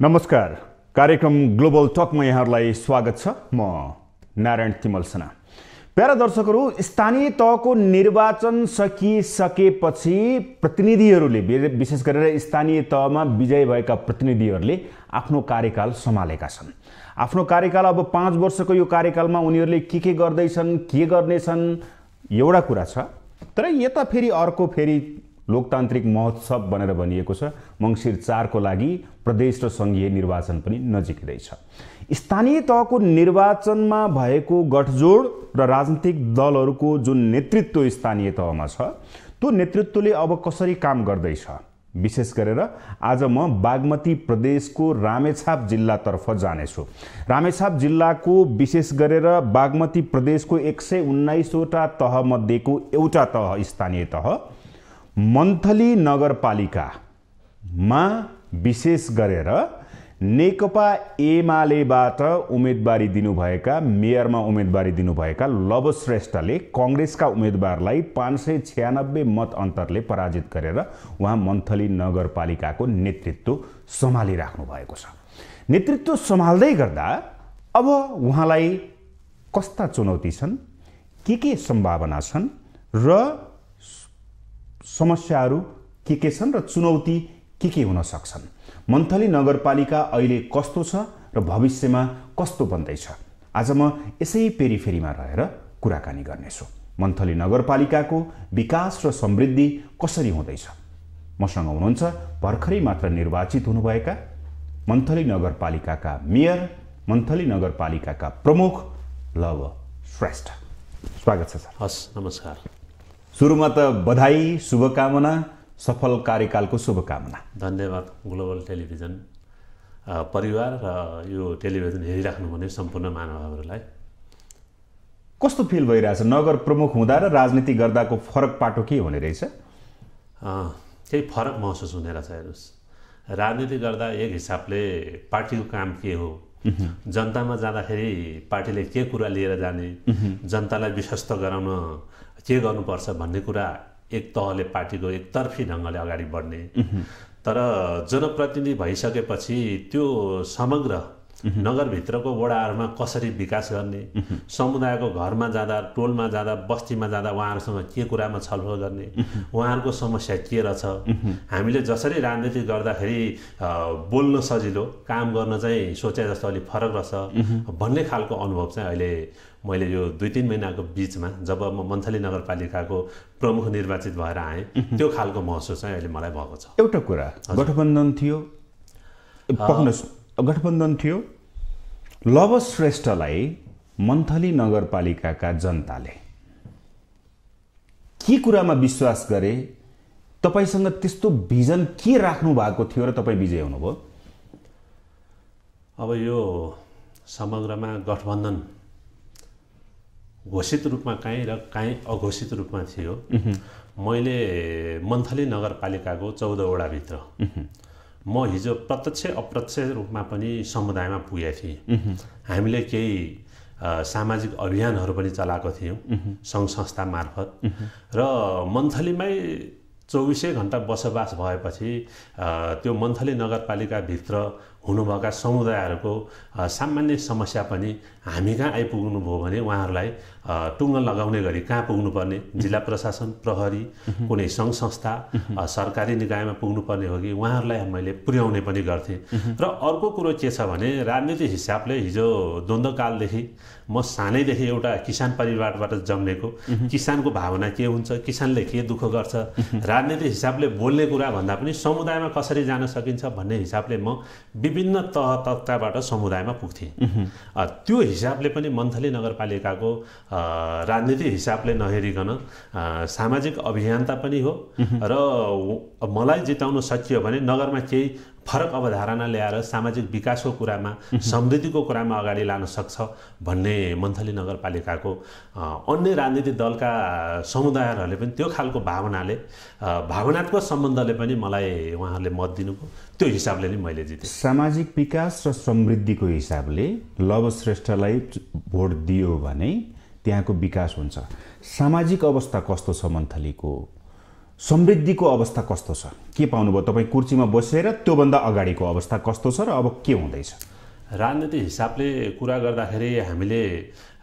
नमस्कार कार्यक्रम ग्लोबल टकमा यहाँहरूलाई स्वागत छ म नारायण तिमलसना प्यारा दर्शकहरू स्थानीय तहको निर्वाचन सकिसकेपछि प्रतिनिधिहरूले विशेष गरेर स्थानीय तहमा विजयी भएका प्रतिनिधिहरूले आफ्नो कार्यकाल सम्हालेका छन् आफ्नो कार्यकाल अब पाँच वर्षको यो कार्यकालमा उनीहरूले के के गर्दैछन् के गर्नेछन् एउटा कुरा छ तर यता फेरि अर्को फेरि लोकतान्त्रिक महोत्सव भनेर भनिएको छ मङ्सिर चारको लागि प्रदेश र सङ्घीय निर्वाचन पनि नजिकिँदैछ स्थानीय तहको निर्वाचनमा भएको गठजोड र राजनीतिक दलहरूको जुन नेतृत्व स्थानीय तहमा छ त्यो नेतृत्वले अब कसरी काम गर्दैछ विशेष गरेर आज म बागमती प्रदेशको रामेछाप जिल्लातर्फ जानेछु रामेछाप जिल्लाको विशेष गरेर बागमती प्रदेशको एक सय उन्नाइसवटा तहमध्येको एउटा तह स्थानीय तह मन्थली नगरपालिकामा विशेष गरेर नेकपा एमालेबाट उम्मेदवारी दिनुभएका मेयरमा उम्मेदवारी दिनुभएका लव श्रेष्ठले कङ्ग्रेसका उम्मेदवारलाई पाँच सय छ्यानब्बे मत अन्तरले पराजित गरेर उहाँ मन्थली नगरपालिकाको नेतृत्व सम्हालिराख्नु भएको छ नेतृत्व सम्हाल्दै गर्दा अब उहाँलाई कस्ता चुनौती छन् के के सम्भावना छन् र समस्याहरू के के छन् र चुनौती के के हुन सक्छन् मन्थली नगरपालिका अहिले कस्तो छ र भविष्यमा कस्तो बन्दैछ आज म यसै पेरिफेरीमा रहेर कुराकानी गर्नेछु मन्थली नगरपालिकाको विकास र समृद्धि कसरी हुँदैछ मसँग हुनुहुन्छ भर्खरै मात्र निर्वाचित हुनुभएका मन्थली नगरपालिकाका मेयर मन्थली नगरपालिकाका प्रमुख लव श्रेष्ठ स्वागत छ सर हस् नमस्कार सुरुमा त बधाई शुभकामना सफल कार्यकालको शुभकामना धन्यवाद ग्लोबल टेलिभिजन परिवार र यो टेलिभिजन हेरिराख्नुहुने सम्पूर्ण मानवहरूलाई कस्तो फिल भइरहेछ नगर प्रमुख हुँदा र राजनीति गर्दाको फरक पाटो के हुने रहेछ केही फरक महसुस हुने रहेछ हेर्नुहोस् राजनीति गर्दा एक हिसाबले पार्टीको काम के हो जनतामा जाँदाखेरि पार्टीले के कुरा लिएर जाने जनतालाई विश्वस्त गराउन के गर्नुपर्छ भन्ने कुरा एक तहले पार्टीको एकतर्फी ढङ्गले अगाडि बढ्ने तर जनप्रतिनिधि भइसकेपछि त्यो समग्र नगरभित्रको वडाहरूमा कसरी विकास गर्ने समुदायको घरमा जाँदा टोलमा जाँदा बस्तीमा जाँदा उहाँहरूसँग के कुरामा छलफल गर्ने उहाँहरूको समस्या के रहेछ हामीले जसरी राजनीति गर्दाखेरि बोल्न सजिलो काम गर्न चाहिँ सोचे जस्तो अलिक फरक रहेछ भन्ने खालको अनुभव चाहिँ अहिले मैले यो दुई तिन महिनाको बिचमा जब म मन्थली नगरपालिकाको प्रमुख निर्वाचित भएर आएँ त्यो खालको महसुस चाहिँ अहिले मलाई भएको छ एउटा कुरा गठबन्धन थियो गठबन्धन थियो लव श्रेष्ठलाई मन्थली नगरपालिकाका जनताले के कुरामा विश्वास गरे तपाईँसँग त्यस्तो भिजन के राख्नु भएको थियो र तपाईँ विजय हुनुभयो अब यो समग्रमा गठबन्धन घोषित रूपमा काहीँ र काहीँ अघोषित रूपमा थियो मैले मन्थली नगरपालिकाको चौधवटाभित्र म हिजो प्रत्यक्ष अप्रत्यक्ष रूपमा पनि समुदायमा पुगेको थिएँ हामीले केही सामाजिक अभियानहरू पनि चलाएको थियौँ सङ्घ संस्था मार्फत र मन्थलीमै चौबिसै घन्टा बसोबास भएपछि त्यो मन्थली नगरपालिकाभित्र हुनुभएका समुदायहरूको सामान्य समस्या पनि हामी कहाँ आइपुग्नु भयो भने उहाँहरूलाई टुङ्गो लगाउने गरी कहाँ पुग्नुपर्ने जिल्ला प्रशासन प्रहरी कुनै सङ्घ संस्था सरकारी निकायमा पुग्नुपर्ने हो कि उहाँहरूलाई मैले पुर्याउने पनि गर्थेँ र अर्को कुरो के छ भने राजनीतिक हिसाबले हिजो द्वन्द्वकालदेखि म सानैदेखि एउटा किसान परिवारबाट जन्मेको किसानको भावना के हुन्छ किसानले के दुःख गर्छ राजनीतिक हिसाबले बोल्ने कुरा भन्दा पनि समुदायमा कसरी जान सकिन्छ भन्ने हिसाबले म विभिन्न तह तत्ताबाट समुदायमा पुग्थेँ त्यो हिसाबले पनि मन्थली नगरपालिकाको राजनीति हिसाबले नहेरिकन सामाजिक अभियन्ता पनि हो र मलाई जिताउन सकियो भने नगरमा केही फरक अवधारणा ल्याएर सामाजिक विकासको कुरामा समृद्धिको कुरामा अगाडि लान सक्छ भन्ने मन्थली नगरपालिकाको अन्य राजनीतिक दलका समुदायहरूले पनि त्यो खालको भावनाले भावनात्मक सम्बन्धले पनि मलाई उहाँहरूले मत दिनुको त्यो हिसाबले नै मैले जितेँ सामाजिक विकास र समृद्धिको हिसाबले लव श्रेष्ठलाई भोट दियो भने त्यहाँको विकास हुन्छ सामाजिक अवस्था कस्तो छ मन्थलीको समृद्धिको अवस्था कस्तो छ के पाउनुभयो तपाईँ कुर्सीमा बसेर त्योभन्दा अगाडिको अवस्था कस्तो छ र अब के हुँदैछ राजनीतिक हिसाबले कुरा गर्दाखेरि हामीले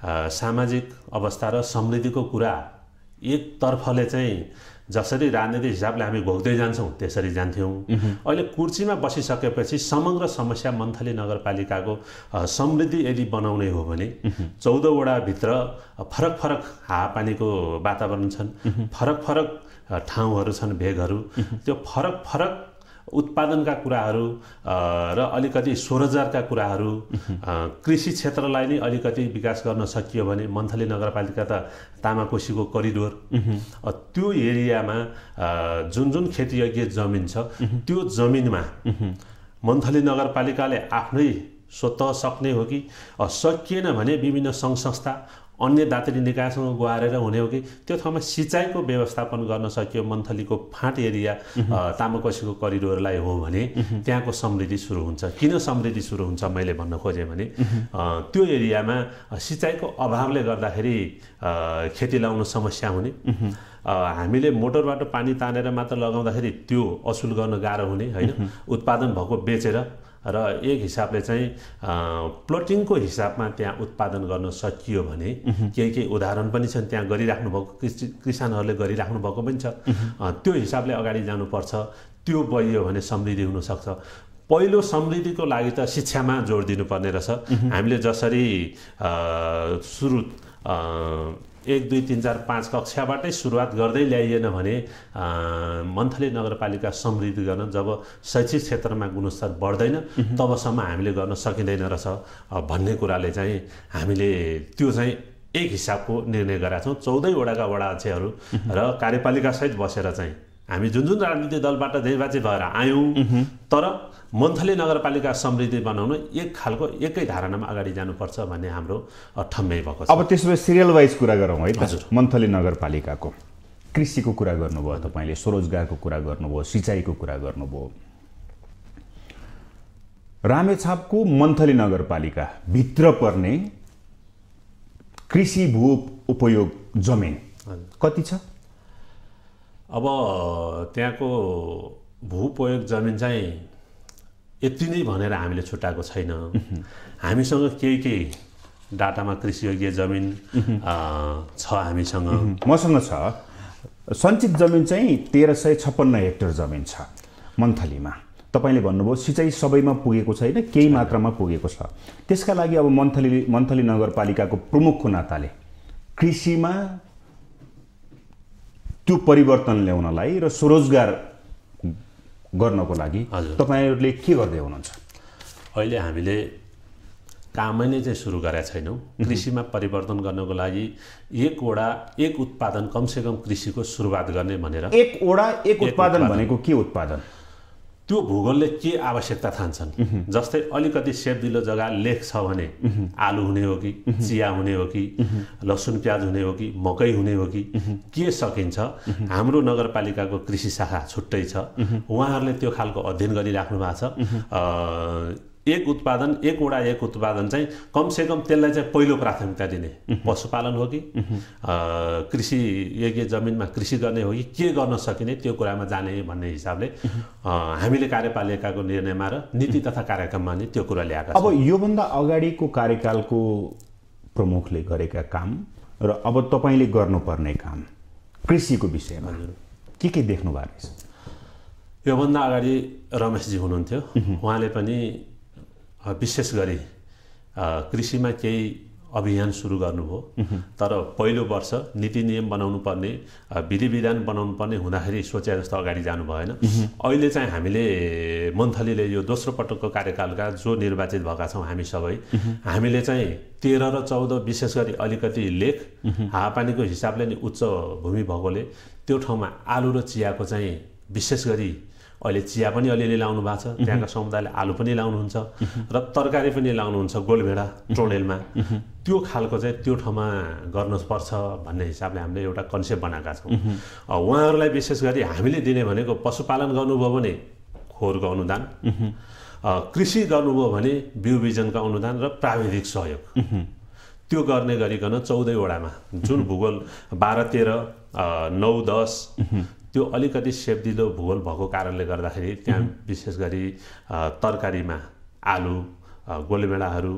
सामाजिक अवस्था र समृद्धिको कुरा एकतर्फले चाहिँ जसरी राजनीतिक हिसाबले हामी घोक्दै जान्छौँ त्यसरी जान्थ्यौँ अहिले कुर्सीमा बसिसकेपछि समग्र समस्या मन्थली नगरपालिकाको समृद्धि यदि बनाउने हो भने चौधवटाभित्र फरक फरक हावापानीको वातावरण छन् फरक फरक ठाउँहरू छन् भेगहरू त्यो फरक फरक उत्पादनका कुराहरू र अलिकति स्वरोजगारका कुराहरू कृषि क्षेत्रलाई नै अलिकति विकास गर्न सकियो भने मन्थली नगरपालिका त तामाकोसीको करिडोर त्यो एरियामा जुन जुन खेतीयोग्य जमिन छ त्यो जमिनमा मन्थली नगरपालिकाले आफ्नै स्वत सक्ने हो कि सकिएन भने विभिन्न सङ्घ संस्था अन्य दात्री निकायसँग गुहारेर हुने हो कि त्यो ठाउँमा सिँचाइको व्यवस्थापन गर्न सकियो मन्थलीको फाँट एरिया तामाकसीको करिडोरलाई हो भने त्यहाँको समृद्धि सुरु हुन्छ किन समृद्धि सुरु हुन्छ मैले भन्न खोजेँ भने त्यो एरियामा सिँचाइको अभावले गर्दाखेरि खेती लाउन समस्या हुने हामीले मोटरबाट पानी तानेर मात्र लगाउँदाखेरि त्यो असुल गर्न गाह्रो हुने होइन उत्पादन भएको बेचेर र एक हिसाबले चाहिँ प्लोटिङको हिसाबमा त्यहाँ उत्पादन गर्न सकियो भने केही केही उदाहरण पनि छन् त्यहाँ गरिराख्नु भएको कृषि किसानहरूले गरिराख्नु भएको पनि छ त्यो हिसाबले अगाडि जानुपर्छ त्यो बढियो भने समृद्धि हुनसक्छ पहिलो समृद्धिको लागि त शिक्षामा जोड दिनुपर्ने रहेछ हामीले जसरी सुरु एक दुई तिन चार पाँच कक्षाबाटै सुरुवात गर्दै ल्याइएन भने मन्थली नगरपालिका समृद्धि गर्न जब शैक्षिक क्षेत्रमा गुणस्तर बढ्दैन तबसम्म हामीले गर्न सकिँदैन रहेछ भन्ने कुराले चाहिँ हामीले त्यो चाहिँ एक हिसाबको निर्णय गरेका छौँ चौधैवटाका वडा अध्यक्षहरू र कार्यपालिकासहित बसेर चाहिँ हामी जुन जुन राजनीतिक दलबाट निर्वाचित भएर आयौँ तर मन्थली नगरपालिका समृद्धि बनाउन एक खालको एकै धारणामा अगाडि जानुपर्छ भन्ने हाम्रो ठम्मै भएको छ अब त्यसो भए सिरियल वाइज कुरा गरौँ है हजुर मन्थली नगरपालिकाको कृषिको कुरा गर्नुभयो तपाईँले स्वरोजगारको कुरा गर्नुभयो सिँचाइको कुरा गर्नुभयो रामेछापको मन्थली नगरपालिका भित्र पर्ने कृषि भू उपयोग जमिन कति छ अब त्यहाँको भू उपयोग जमिन चाहिँ यति नै भनेर हामीले छुट्याएको छैन हामीसँग केही केही डाटामा कृषियोग्य जमिन छ हामीसँग मसँग छ सञ्चित जमिन चाहिँ तेह्र सय छप्पन्न हेक्टर जमिन छ मन्थलीमा तपाईँले भन्नुभयो सिँचाइ सबैमा पुगेको छैन केही मात्रामा पुगेको छ त्यसका लागि अब मन्थली मन्थली नगरपालिकाको प्रमुखको नाताले कृषिमा त्यो परिवर्तन ल्याउनलाई र स्वरोजगार गर्नको लागि तपाईँहरूले के गर्दै हुनुहुन्छ अहिले हामीले कामै नै चाहिँ सुरु गरेका छैनौँ कृषिमा परिवर्तन गर्नको लागि एकवटा एक उत्पादन कमसेकम कृषिको सुरुवात गर्ने भनेर एकवटा एक उत्पादन भनेको के उत्पादन त्यो भूगोलले के आवश्यकता थान्छन् जस्तै अलिकति सेपदिलो जग्गा लेख छ भने आलु हुने हो कि चिया हुने हो कि लसुन प्याज हुने हो कि मकै हुने हो कि के सकिन्छ हाम्रो नगरपालिकाको कृषि शाखा छुट्टै छ उहाँहरूले त्यो खालको अध्ययन गरिराख्नु भएको छ एक उत्पादन एकवटा एक उत्पादन चाहिँ कमसेकम त्यसलाई चाहिँ पहिलो प्राथमिकता दिने पशुपालन हो कि कृषि यज्ञ जमिनमा कृषि गर्ने हो कि के गर्न सकिने त्यो कुरामा जाने भन्ने हिसाबले हामीले कार्यपालिकाको निर्णयमा र नीति तथा कार्यक्रममा नि त्यो कुरा ल्याएको अब योभन्दा अगाडिको कार्यकालको प्रमुखले गरेका काम र अब तपाईँले गर्नुपर्ने काम कृषिको विषयमा के के देख्नु भएको रहेछ योभन्दा अगाडि रमेशजी हुनुहुन्थ्यो उहाँले पनि विशेष गरी कृषिमा केही अभियान सुरु गर्नुभयो तर पहिलो वर्ष नीति नियम बनाउनु पर्ने विधि विधान बनाउनु पर्ने हुँदाखेरि सोचे जस्तो अगाडि जानु भएन अहिले चाहिँ हामीले मन्थलीले यो दोस्रो पटकको कार्यकालका जो निर्वाचित भएका छौँ हामी सबै हामीले चाहिँ तेह्र र चौध विशेष गरी अलिकति लेख हावापानीको हिसाबले नि उच्च भूमि भएकोले त्यो ठाउँमा आलु र चियाको चाहिँ विशेष गरी अहिले चिया पनि अलिअलि लाउनु भएको छ त्यहाँका समुदायले आलु पनि लाउनुहुन्छ र तरकारी पनि लाउनुहुन्छ गोलभेडा टोडेलमा त्यो खालको चाहिँ त्यो ठाउँमा गर्नुपर्छ भन्ने हिसाबले हामीले एउटा कन्सेप्ट बनाएका छौँ उहाँहरूलाई विशेष गरी हामीले दिने भनेको पशुपालन गर्नुभयो भने खोरको अनुदान कृषि गर्नुभयो भने बिउ बिजनको अनुदान र प्राविधिक सहयोग त्यो गर्ने गरिकन चौधैवटामा जुन भूगोल बाह्र तेह्र नौ दस त्यो अलिकति सेप्दिलो भूगोल भएको कारणले गर्दाखेरि त्यहाँ विशेष गरी तरकारीमा आलु गोलमेडाहरू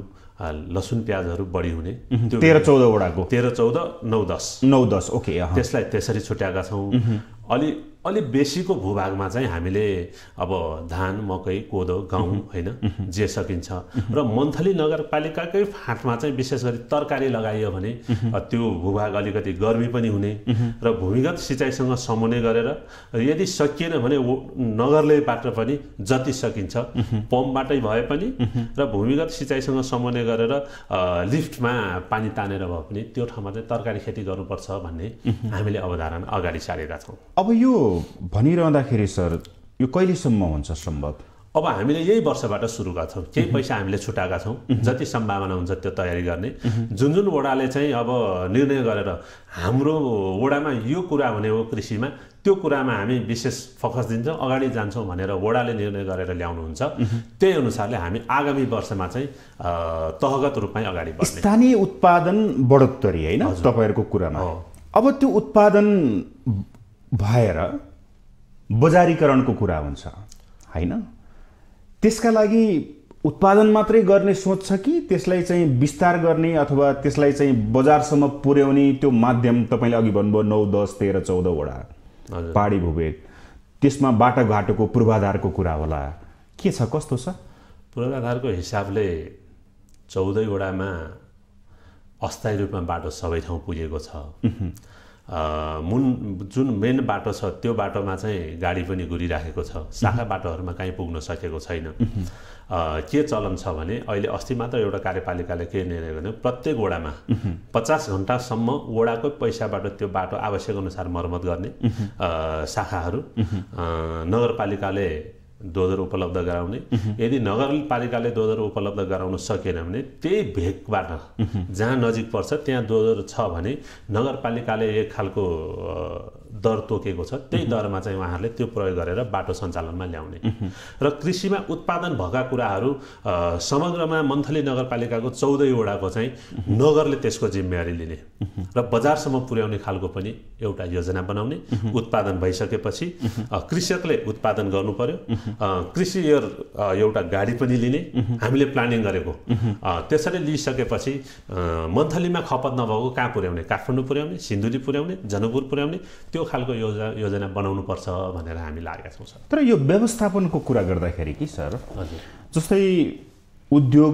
लसुन प्याजहरू बढी हुने तेह्र चौधवटाको तेह्र चौध नौ दस नौ दस ओके त्यसलाई त्यसरी छुट्याएका छौँ अलि अलिक बेसीको भूभागमा चाहिँ हामीले अब धान मकै कोदो गहुँ होइन जे सकिन्छ र मन्थली नगरपालिकाकै फाँटमा चाहिँ विशेष गरी तरकारी लगाइयो भने त्यो भूभाग अलिकति गर्मी पनि हुने र भूमिगत सिँचाइसँग समन्वय गरेर यदि सकिएन भने नगरलेबाट पनि जति सकिन्छ पम्पबाटै भए पनि र भूमिगत सिँचाइसँग समन्वय गरेर लिफ्टमा पानी तानेर भए पनि त्यो ठाउँमा चाहिँ तरकारी खेती गर्नुपर्छ भन्ने हामीले अवधारणा अगाडि सारेका छौँ अब यो भनिरहँदाखेरि सर यो कहिलेसम्म हुन्छ सम्भव अब हामीले यही वर्षबाट सुरुका छौँ केही पैसा हामीले छुट्याएका छौँ जति सम्भावना हुन्छ त्यो तयारी गर्ने जुन जुन वडाले चाहिँ अब निर्णय गरेर हाम्रो वडामा यो कुरा हुने हो कृषिमा त्यो कुरामा हामी विशेष फोकस दिन्छौँ अगाडि जान्छौँ भनेर वडाले निर्णय गरेर ल्याउनुहुन्छ त्यही अनुसारले हामी आगामी वर्षमा चाहिँ तहगत रूपमै अगाडि बढ्ने स्थानीय उत्पादन बढोत्तरी होइन तपाईँहरूको कुरामा अब त्यो उत्पादन भएर बजारीकरणको कुरा हुन्छ होइन त्यसका लागि उत्पादन मात्रै गर्ने सोच छ कि त्यसलाई चाहिँ विस्तार गर्ने अथवा त्यसलाई चाहिँ बजारसम्म पुर्याउने त्यो माध्यम तपाईँले अघि भन्नुभयो नौ दस तेह्र चौधवटा पाहाडी भूभेद त्यसमा बाटोघाटोको पूर्वाधारको कुरा होला के छ कस्तो छ पूर्वाधारको हिसाबले चौधैवटामा अस्थायी रूपमा बाटो सबै ठाउँ पुगेको छ मुन जुन मेन बाटो छ त्यो बाटोमा चाहिँ गाडी पनि घुरिराखेको छ शाखा बाटोहरूमा कहीँ पुग्न सकेको छैन के चलन छ भने अहिले अस्ति मात्र एउटा कार्यपालिकाले के निर्णय गर्ने प्रत्येक वडामा पचास घन्टासम्म वडाको पैसाबाट त्यो बाटो आवश्यक अनुसार मर्मत गर्ने शाखाहरू नगरपालिकाले दोधर उपलब्ध गराउने यदि नगरपालिकाले दोधर उपलब्ध गराउन सकेन भने त्यही भेकबाट जहाँ नजिक पर्छ त्यहाँ दोधर छ भने नगरपालिकाले एक खालको दर तोकेको छ त्यही दरमा चाहिँ उहाँहरूले त्यो प्रयोग गरेर बाटो सञ्चालनमा ल्याउने र कृषिमा उत्पादन भएका कुराहरू समग्रमा मन्थली नगरपालिकाको चौधवटाको चाहिँ नगरले त्यसको जिम्मेवारी लिने र बजारसम्म पुर्याउने खालको पनि एउटा योजना बनाउने उत्पादन भइसकेपछि कृषकले उत्पादन गर्नु पर्यो कृषि एउटा गाडी पनि लिने हामीले प्लानिङ गरेको त्यसरी लिइसकेपछि मन्थलीमा खपत नभएको कहाँ पुर्याउने काठमाडौँ पुर्याउने सिन्धुली पुर्याउने जनकपुर पुर्याउने त्यो खालको योजना योजना बनाउनुपर्छ भनेर हामी लागेका छौँ सर तर यो व्यवस्थापनको कुरा गर्दाखेरि कि सर हजुर जस्तै उद्योग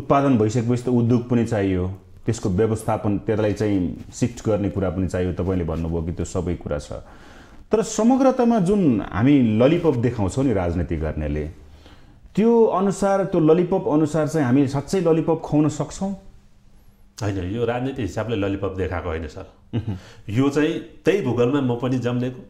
उत्पादन भइसकेपछि त उद्योग पनि चाहियो त्यसको व्यवस्थापन त्यसलाई चाहिँ सिफ्ट गर्ने कुरा पनि चाहियो तपाईँले भन्नुभयो कि त्यो सबै कुरा छ तर समग्रतामा जुन हामी ललिपप देखाउँछौँ नि राजनीति गर्नेले त्यो अनुसार त्यो ललिपप अनुसार चाहिँ हामी साँच्चै ललिपप खुवाउन सक्छौँ होइन यो राजनीति हिसाबले ललिपप देखाएको होइन सर यो चाहिँ त्यही भूगोलमा म पनि जन्मेको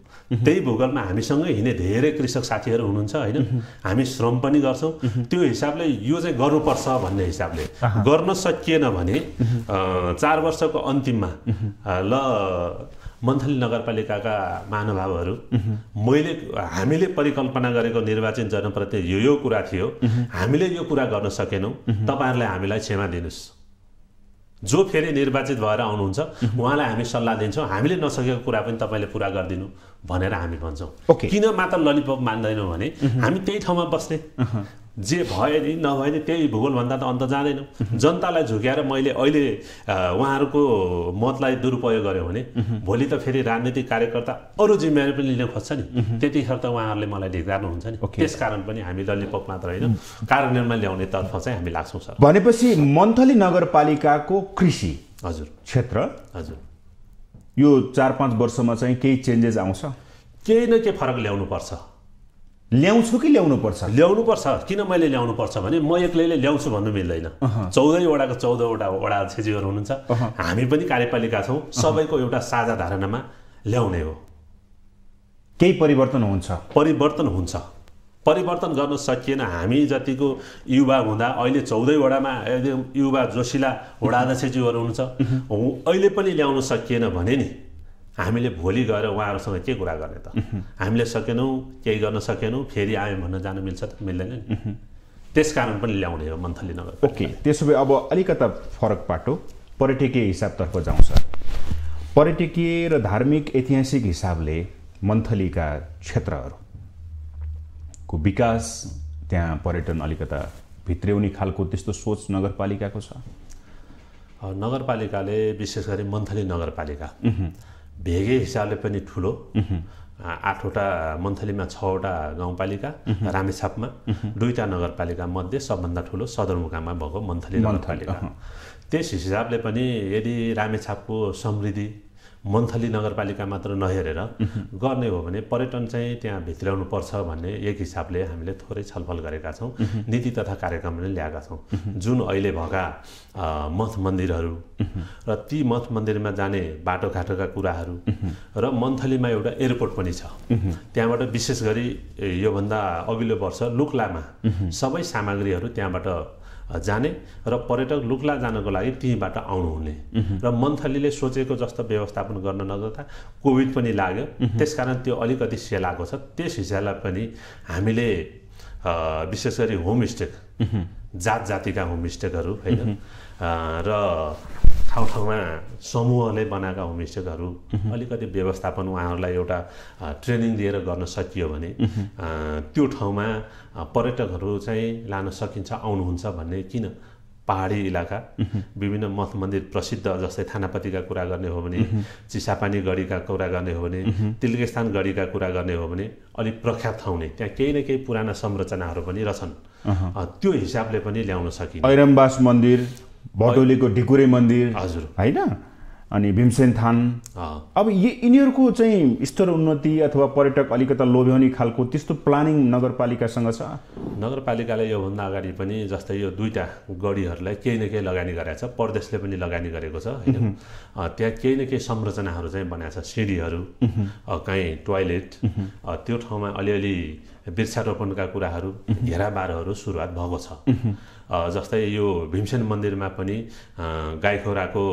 त्यही भूगोलमा हामीसँगै हिँड्ने धेरै कृषक साथीहरू हुनुहुन्छ होइन हामी श्रम पनि गर्छौँ त्यो हिसाबले यो चाहिँ गर्नुपर्छ भन्ने हिसाबले गर्न सकिएन भने चार वर्षको अन्तिममा ल मन्थली नगरपालिकाका महानुभावहरू मैले हामीले परिकल्पना गरेको निर्वाचित यो यो कुरा थियो हामीले यो कुरा गर्न सकेनौँ तपाईँहरूले हामीलाई क्षमा दिनुहोस् जो फेरि निर्वाचित भएर आउनुहुन्छ उहाँलाई हामी सल्लाह दिन्छौँ हामीले नसकेको कुरा पनि तपाईँले पुरा गरिदिनु भनेर हामी भन्छौँ किन मात्र ललिपप मान्दैनौँ भने हामी त्यही ठाउँमा बस्ने जे भए नि नभए नि त्यही भूगोलभन्दा त अन्त जाँदैन जनतालाई झुक्याएर मैले अहिले उहाँहरूको मतलाई दुरुपयोग गरेँ भने भोलि त फेरि राजनीतिक कार्यकर्ता अरू जिम्मेवारी पनि लिन खोज्छ नि त्यतिखेर त उहाँहरूले मलाई हुन्छ नि त्यस कारण पनि हामी दलले मात्र होइन कार्यान्वयनमा ल्याउने तर्फ चाहिँ हामी लाग्छौँ सर भनेपछि मन्थली नगरपालिकाको कृषि हजुर क्षेत्र हजुर यो चार पाँच वर्षमा चाहिँ केही चेन्जेस आउँछ केही न केही फरक ल्याउनुपर्छ ल्याउँछु कि ल्याउनु पर्छ ल्याउनु पर्छ किन मैले ल्याउनु पर्छ भने म एक्लैले ल्याउँछु भन्नु मिल्दैन चौधैवटाको चौधवटा वडा अध्यक्षजीहरू हुनुहुन्छ हामी पनि कार्यपालिका छौँ सबैको एउटा साझा धारणामा ल्याउने हो केही परिवर्तन हुन्छ परिवर्तन हुन्छ परिवर्तन गर्न सकिएन हामी जतिको युवा हुँदा अहिले चौधैवटामा एकदम युवा जोसिला वडा अध्यक्षज्यूहरू हुनुहुन्छ अहिले पनि ल्याउन सकिएन भने नि हामीले भोलि गएर उहाँहरूसँग के कुरा गर्ने त हामीले सकेनौँ केही गर्न सकेनौँ फेरि आयौँ भन्न जानु मिल्छ त मिल्दैन नि त्यस कारण पनि ल्याउने हो मन्थली नगर ओके त्यसो भए अब अलिकता फरक पाटो पर्यटकीय हिसाबतर्फ जाउँछ पर्यटकीय र धार्मिक ऐतिहासिक हिसाबले मन्थलीका क्षेत्रहरूको विकास त्यहाँ पर्यटन अलिकता भित्र्याउने खालको त्यस्तो सोच नगरपालिकाको छ नगरपालिकाले विशेष गरी मन्थली नगरपालिका भेगै हिसाबले पनि ठुलो आठवटा मन्थलीमा छवटा गाउँपालिका रामेछापमा दुईवटा नगरपालिका मध्ये सबभन्दा ठुलो सदरमुकाममा भएको मन्थली नगरपालिका त्यस हिसाबले पनि यदि रामेछापको समृद्धि मन्थली नगरपालिका मात्र नहेरेर गर्ने हो भने पर्यटन चाहिँ त्यहाँ भित्र्याउनु पर्छ भन्ने एक हिसाबले हामीले थोरै छलफल गरेका छौँ नीति तथा कार्यक्रम पनि ल्याएका छौँ जुन अहिले भएका मठ मन्दिरहरू र ती मठ मन्दिरमा जाने बाटोघाटोका कुराहरू र मन्थलीमा एउटा एयरपोर्ट पनि छ त्यहाँबाट विशेष गरी योभन्दा अघिल्लो वर्ष लुक्लामा सबै सामग्रीहरू त्यहाँबाट जाने र पर्यटक लुक्ला जानको लागि त्यहीँबाट आउनुहुने र मन्थलीले सोचेको जस्तो व्यवस्थापन गर्न नगर्दा कोभिड पनि लाग्यो त्यसकारण त्यो अलिकति सेलाएको छ त्यस हिसाबलाई पनि हामीले विशेष गरी होमस्टे जात जातिका होमस्टेकहरू होइन र ठाउँ ठाउँमा समूहले बनाएका होमस्टेहरू अलिकति व्यवस्थापन उहाँहरूलाई एउटा ट्रेनिङ दिएर गर्न सकियो भने त्यो ठाउँमा पर्यटकहरू चाहिँ लान सकिन्छ आउनुहुन्छ भन्ने किन पहाडी इलाका विभिन्न मठ मन्दिर प्रसिद्ध जस्तै थानापतिका कुरा गर्ने हो भने चिसापानी गढीका कुरा गर्ने हो भने तिलकेस्थान गढीका कुरा गर्ने हो भने अलिक प्रख्यात ठाउँ नै त्यहाँ केही न केही पुराना संरचनाहरू पनि रहेछन् त्यो हिसाबले पनि ल्याउन सकिन्छ ऐरमबास मन्दिर बटौलीको ढिकुरे मन्दिर हजुर होइन अनि भीमसेन थान अब यिनीहरूको चाहिँ स्तर उन्नति अथवा पर्यटक अलिकता लोभ्याउने खालको त्यस्तो प्लानिङ नगरपालिकासँग छ नगरपालिकाले योभन्दा अगाडि पनि जस्तै यो दुईवटा गढीहरूलाई केही न केही लगानी गराएको छ परदेशले पनि लगानी गरेको छ होइन त्यहाँ केही न केही संरचनाहरू चाहिँ बनाएको छ सिँढीहरू कहीँ टोयलेट त्यो ठाउँमा अलिअलि वृक्षारोपणका कुराहरू घेराबारहरू सुरुवात भएको छ जस्तै यो भीमसेन मन्दिरमा पनि गाईखोराको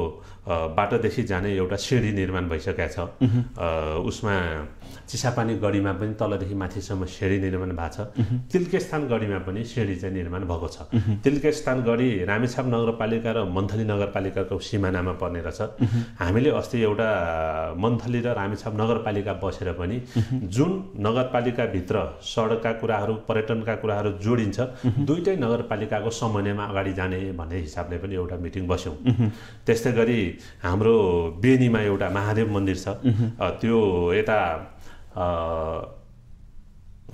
बाटोदेखि जाने एउटा सिँढी निर्माण भइसकेको छ उसमा चिसापानी गढीमा पनि तलदेखि माथिसम्म सिँढी निर्माण भएको छ तिल्केस्थान गढीमा पनि सिँढी चाहिँ निर्माण भएको छ तिल्केस्थान गढी रामेछाप नगरपालिका र मन्थली नगरपालिकाको सिमानामा पर्ने रहेछ हामीले अस्ति एउटा मन्थली र रामेछाप नगरपालिका बसेर पनि जुन नगरपालिकाभित्र सडकका कुराहरू पर्यटनका कुराहरू जोडिन्छ दुइटै नगरपालिकाको महिनामा अगाडि जाने भन्ने हिसाबले पनि एउटा मिटिङ बस्यौँ त्यस्तै गरी हाम्रो बेनीमा एउटा महादेव मन्दिर छ त्यो यता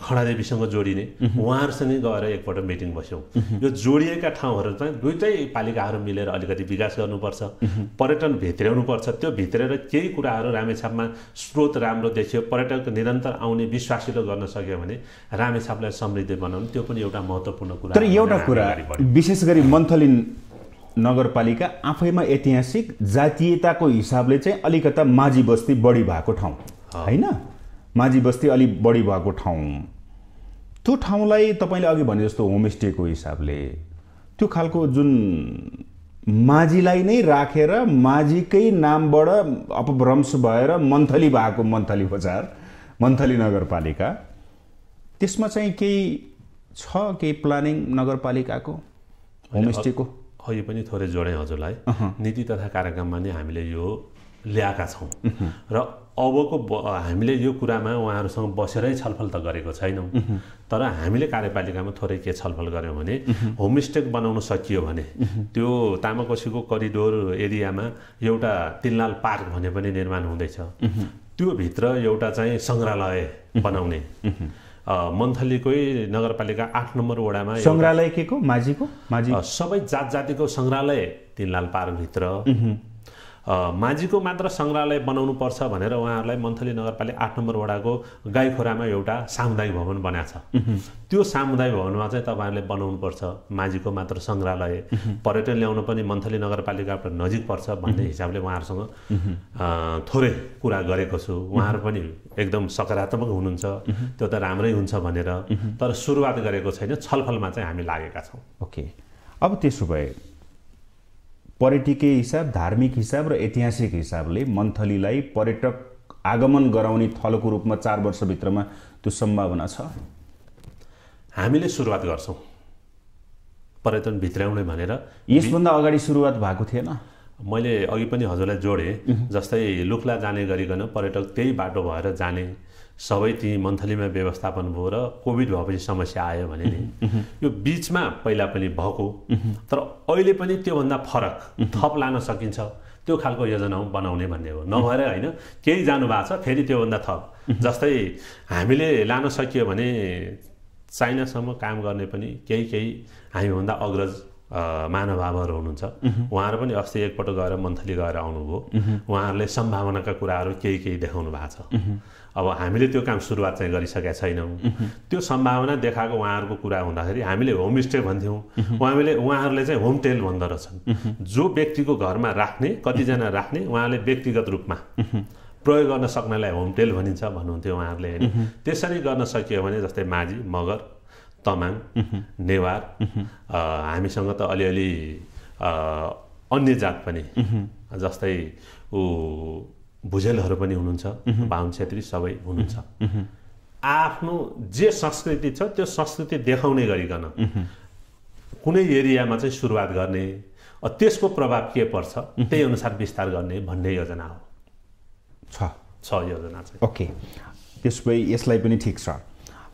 खडादेवीसँग जोडिने उहाँहरूसँग गएर एकपल्ट मिटिङ बस्यौँ यो जोडिएका ठाउँहरू चाहिँ दुइटै पालिकाहरू मिलेर अलिकति विकास गर्नुपर्छ पर्यटन भित्र्याउनुपर्छ त्यो भित्रेर केही कुराहरू रामेछापमा स्रोत राम्रो देखियो पर्यटक निरन्तर आउने विश्वासिलो गर्न सक्यो भने रामेछापलाई समृद्धि बनाउनु त्यो पनि एउटा महत्त्वपूर्ण कुरा तर एउटा कुरा विशेष गरी मन्थलिन नगरपालिका आफैमा ऐतिहासिक जातीयताको हिसाबले चाहिँ अलिकता माझी बस्ती बढी भएको ठाउँ होइन माझी बस्ती अलिक बढी भएको ठाउँ त्यो ठाउँलाई तपाईँले अघि भने जस्तो होमस्टेको हिसाबले त्यो खालको जुन माझीलाई नै राखेर रा, माझीकै नामबाट अपभ्रंश भएर मन्थली भएको मन्थली बजार मन्थली नगरपालिका त्यसमा चाहिँ केही छ केही प्लानिङ नगरपालिकाको होमस्टेको अहिले पनि थोरै जोडेँ हजुरलाई नीति तथा कार्यक्रममा नै हामीले यो ल्याएका छौँ र अबको हामीले यो कुरामा उहाँहरूसँग बसेरै छलफल त गरेको छैनौँ तर हामीले कार्यपालिकामा थोरै के छलफल गऱ्यौँ भने होमस्टे बनाउन सकियो भने त्यो तामाकोसीको करिडोर एरियामा एउटा तिनलाल पार्क भने पनि निर्माण हुँदैछ त्यो भित्र एउटा चाहिँ सङ्ग्रहालय बनाउने मन्थलीकै नगरपालिका आठ नम्बर वडामा सङ्ग्रहालय के को माझीको माझी सबै जात जातिको सङ्ग्रहालय तिनलाल पार्कभित्र माझीको मात्र सङ्ग्रहालय बनाउनुपर्छ भनेर उहाँहरूलाई मन्थली नगरपालिका आठ नम्बर वडाको गाईखोरामा एउटा सामुदायिक भवन बनाएको छ त्यो सामुदायिक भवनमा चाहिँ तपाईँहरूले बनाउनुपर्छ माझीको मात्र सङ्ग्रहालय पर्यटन ल्याउन पनि मन्थली नगरपालिकाबाट नजिक पर्छ भन्ने हिसाबले उहाँहरूसँग थोरै कुरा गरेको छु उहाँहरू पनि एकदम सकारात्मक हुनुहुन्छ त्यो त राम्रै हुन्छ भनेर तर सुरुवात गरेको छैन छलफलमा चाहिँ हामी लागेका छौँ ओके अब त्यसो भए पर्यटकीय हिसाब धार्मिक हिसाब र ऐतिहासिक हिसाबले मन्थलीलाई पर्यटक आगमन गराउने थलोको रूपमा चार वर्षभित्रमा त्यो सम्भावना छ हामीले सुरुवात गर्छौँ पर्यटन भित्राउने भनेर यसभन्दा अगाडि सुरुवात भएको थिएन मैले अघि पनि हजुरलाई जोडेँ जस्तै लुक्ला जाने गरिकन पर्यटक त्यही बाटो भएर जाने सबै ती मन्थलीमा व्यवस्थापन भयो र कोभिड भएपछि समस्या आयो भने नि यो बिचमा पहिला पनि भएको तर अहिले पनि त्योभन्दा फरक थप लान सकिन्छ त्यो खालको योजना बनाउने भन्ने हो नभएर होइन केही जानु भएको छ फेरि त्योभन्दा थप जस्तै हामीले लान सकियो भने चाइनासम्म काम गर्ने पनि केही केही हामीभन्दा अग्रज महानुभावहरू हुनुहुन्छ उहाँहरू पनि अस्ति एकपल्ट गएर मन्थली गएर आउनुभयो उहाँहरूले सम्भावनाका कुराहरू केही केही देखाउनु भएको छ अब हामीले त्यो काम सुरुवात चाहिँ गरिसकेका छैनौँ त्यो सम्भावना देखाएको उहाँहरूको कुरा हुँदाखेरि हामीले होमस्टे भन्थ्यौँ उहाँले उहाँहरूले चाहिँ होमटेल भन्दो रहेछन् जो व्यक्तिको घरमा राख्ने कतिजना राख्ने उहाँले व्यक्तिगत रूपमा प्रयोग गर्न सक्नेलाई होम टेल भनिन्छ भन्नुहुन्थ्यो उहाँहरूले होइन त्यसरी गर्न सकियो भने जस्तै माझी मगर तमाङ नेवार हामीसँग त अलिअलि अन्य जात पनि जस्तै ऊ भुजेलहरू पनि हुनुहुन्छ बाहुन छेत्री सबै हुनुहुन्छ आफ्नो जे संस्कृति छ त्यो संस्कृति देखाउने गरिकन कुनै एरियामा चाहिँ सुरुवात गर्ने त्यसको प्रभाव के पर्छ त्यही अनुसार विस्तार गर्ने भन्ने योजना हो छ छ योजना चाहिँ ओके त्यस भए यसलाई पनि ठिक छ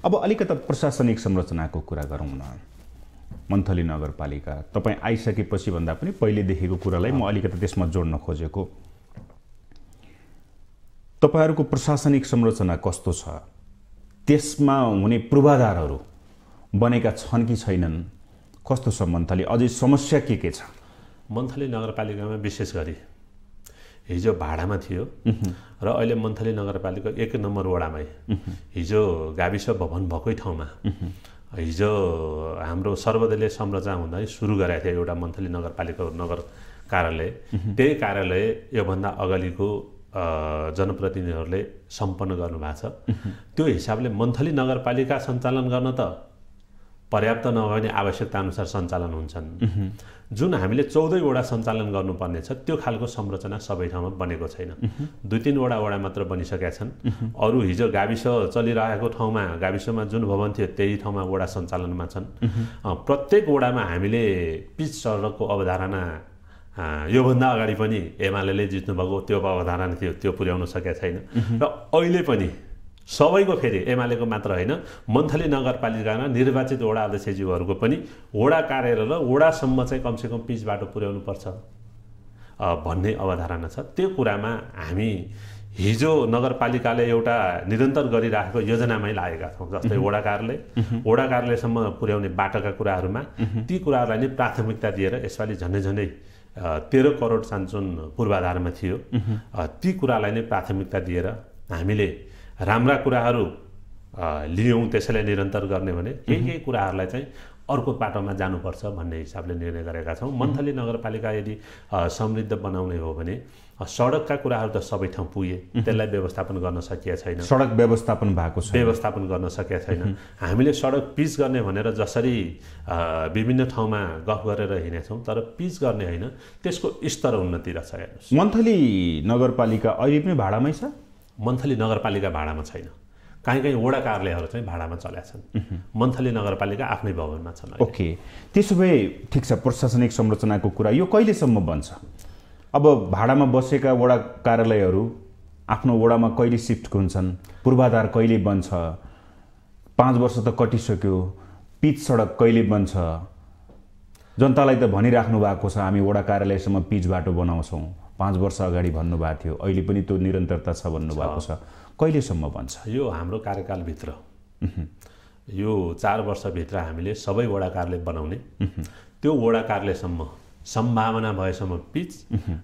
अब अलिकति प्रशासनिक संरचनाको कुरा गरौँ न मन्थली नगरपालिका तपाईँ आइसकेपछि भन्दा पनि पहिलेदेखिको कुरालाई म अलिकति त्यसमा जोड्न खोजेको तपाईँहरूको प्रशासनिक संरचना कस्तो छ त्यसमा हुने पूर्वाधारहरू बनेका छन् कि छैनन् कस्तो छ मन्थली अझै समस्या के के छ मन्थली नगरपालिकामा विशेष गरी हिजो भाडामा थियो र अहिले मन्थली नगरपालिका एक नम्बर वडामै हिजो गाविस भवन भएकै ठाउँमा हिजो हाम्रो सर्वदलीय संरचना हुँदै सुरु गरेको थियो एउटा मन्थली नगरपालिका नगर कार्यालय त्यही कार्यालय योभन्दा अगाडिको जनप्रतिनिधिहरूले सम्पन्न गर्नुभएको छ त्यो हिसाबले मन्थली नगरपालिका सञ्चालन गर्न त पर्याप्त नभए पनि आवश्यकताअनुसार सञ्चालन हुन्छन् जुन हामीले चौधैवटा सञ्चालन गर्नुपर्ने छ त्यो खालको संरचना सबै ठाउँमा बनेको छैन दुई तिनवटा वडा मात्र बनिसकेका छन् अरू हिजो गाविस चलिरहेको ठाउँमा गाविसमा जुन भवन थियो त्यही ठाउँमा वडा सञ्चालनमा छन् प्रत्येक वडामा हामीले पिच सडकको अवधारणा योभन्दा अगाडि पनि एमाले जित्नुभएको त्यो अवधारणा थियो त्यो पुर्याउन सकेको छैन र अहिले पनि सबैको फेरि एमालेको मात्र होइन मन्थली नगरपालिकामा निर्वाचित वडा अध्यक्षज्यूहरूको पनि वडा कार्यालय र वडासम्म चाहिँ कमसेकम पिच बाटो पुर्याउनु पर्छ भन्ने अवधारणा छ त्यो कुरामा हामी हिजो नगरपालिकाले एउटा निरन्तर गरिराखेको योजनामै लागेका छौँ जस्तै वडा कार्यालय वडा कार्यालयसम्म पुर्याउने बाटोका कुराहरूमा ती कुराहरूलाई नै प्राथमिकता दिएर यसपालि झन्डै झन्डै तेह्र करोड सान्चुन पूर्वाधारमा थियो ती कुरालाई नै प्राथमिकता दिएर हामीले राम्रा कुराहरू लियौँ त्यसैलाई निरन्तर गर्ने भने केही केही कुराहरूलाई चाहिँ अर्को पाटोमा जानुपर्छ भन्ने हिसाबले निर्णय गरेका छौँ मन्थली नगरपालिका यदि समृद्ध बनाउने हो भने सडकका कुराहरू त सबै ठाउँ पुगे त्यसलाई व्यवस्थापन गर्न सकिएको छैन सडक व्यवस्थापन भएको छ व्यवस्थापन गर्न सकिएको छैन हामीले सडक पिच गर्ने भनेर जसरी विभिन्न ठाउँमा गफ गरेर हिँडेका छौँ तर पिच गर्ने होइन त्यसको स्तर उन्नति रहेछ हेर्नुहोस् मन्थली नगरपालिका अहिले पनि भाडामै छ मन्थली नगरपालिका भाडामा छैन काहीँ काहीँ वडा कार्यालयहरू चाहिँ भाडामा चलेका छन् मन्थली नगरपालिका आफ्नै भवनमा छन् ओके त्यसो भए ठिक छ प्रशासनिक संरचनाको कुरा यो कहिलेसम्म बन्छ अब भाडामा बसेका वडा कार्यालयहरू आफ्नो वडामा कहिले सिफ्ट हुन्छन् पूर्वाधार कहिले बन्छ पाँच वर्ष त कटिसक्यो पिच सडक कहिले बन्छ जनतालाई त भनिराख्नु भएको छ हामी वडा कार्यालयसम्म पिच बाटो बनाउँछौँ पाँच वर्ष अगाडि भन्नुभएको थियो अहिले पनि त्यो निरन्तरता छ भन्नुभएको छ कहिलेसम्म बन्छ यो हाम्रो कार्यकालभित्र यो चार वर्षभित्र हामीले सबै वडा कार्यालय बनाउने त्यो वडा कार्यालयसम्म सम्भावना भएसम्म पिच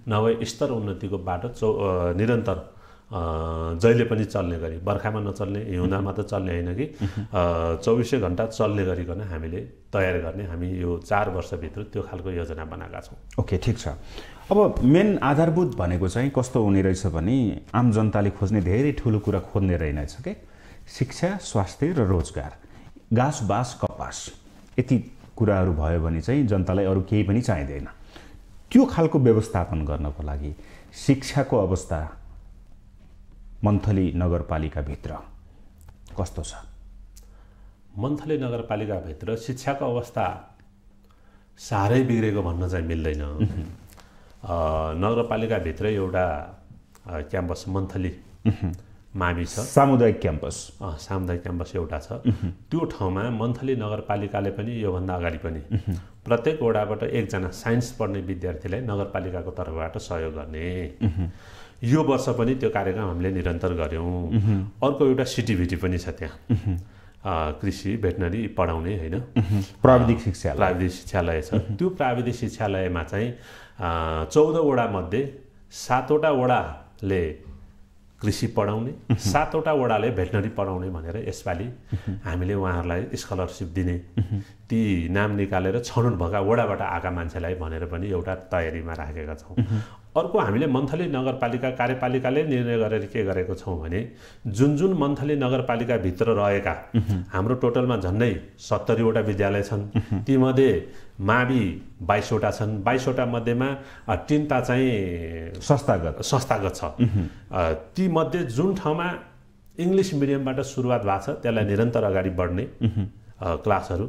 नभए स्तर उन्नतिको बाटो चौ निरन्तर जहिले पनि चल्ने गरी बर्खामा नचल्ने हिउँदामा त चल्ने होइन कि चौबिसै घन्टा चल्ने गरिकन हामीले तयार गर्ने हामी यो चार वर्षभित्र त्यो खालको योजना बनाएका छौँ ओके ठिक छ अब मेन आधारभूत भनेको चाहिँ कस्तो हुने रहेछ भने आम जनताले खोज्ने धेरै ठुलो कुरा खोज्ने रहेनछ के शिक्षा स्वास्थ्य र रोजगार घाँस बाँस कपास यति कुराहरू भयो भने चाहिँ जनतालाई अरू केही पनि चाहिँदैन त्यो खालको व्यवस्थापन गर्नको लागि शिक्षाको अवस्था मन्थली नगरपालिकाभित्र कस्तो छ मन्थली नगरपालिकाभित्र शिक्षाको अवस्था साह्रै बिग्रेको भन्न चाहिँ मिल्दैन नगरपालिकाभित्र एउटा क्याम्पस मन्थली मावि छ सामुदायिक क्याम्पस सामुदायिक क्याम्पस एउटा छ त्यो ठाउँमा मन्थली नगरपालिकाले पनि योभन्दा अगाडि पनि प्रत्येक वडाबाट एकजना साइन्स पढ्ने विद्यार्थीलाई नगरपालिकाको तर्फबाट सहयोग गर्ने यो वर्ष पनि त्यो कार्यक्रम हामीले निरन्तर गऱ्यौँ अर्को एउटा सिटिभिटी पनि छ त्यहाँ कृषि भेटनरी पढाउने होइन प्राविधिक शिक्षा प्राविधिक शिक्षालय छ त्यो प्राविधिक शिक्षालयमा चाहिँ चौधवटा मध्ये सातवटा वडाले कृषि पढाउने सातवटा वडाले भेटनरी पढाउने भनेर यसपालि हामीले उहाँहरूलाई स्कलरसिप दिने ती नाम निकालेर छनौट भएका वडाबाट आएका मान्छेलाई भनेर पनि एउटा तयारीमा राखेका छौँ अर्को हामीले मन्थली नगरपालिका कार्यपालिकाले निर्णय गरेर के गरेको छौँ भने जुन जुन मन्थली नगरपालिकाभित्र रहेका हाम्रो टोटलमा झन्डै सत्तरीवटा विद्यालय छन् तीमध्ये मावि बाइसवटा छन् बाइसवटा मध्येमा तिनवटा चाहिँ संस्थागत संस्थागत छ तीमध्ये जुन ठाउँमा इङ्ग्लिस मिडियमबाट सुरुवात भएको छ त्यसलाई निरन्तर अगाडि बढ्ने क्लासहरू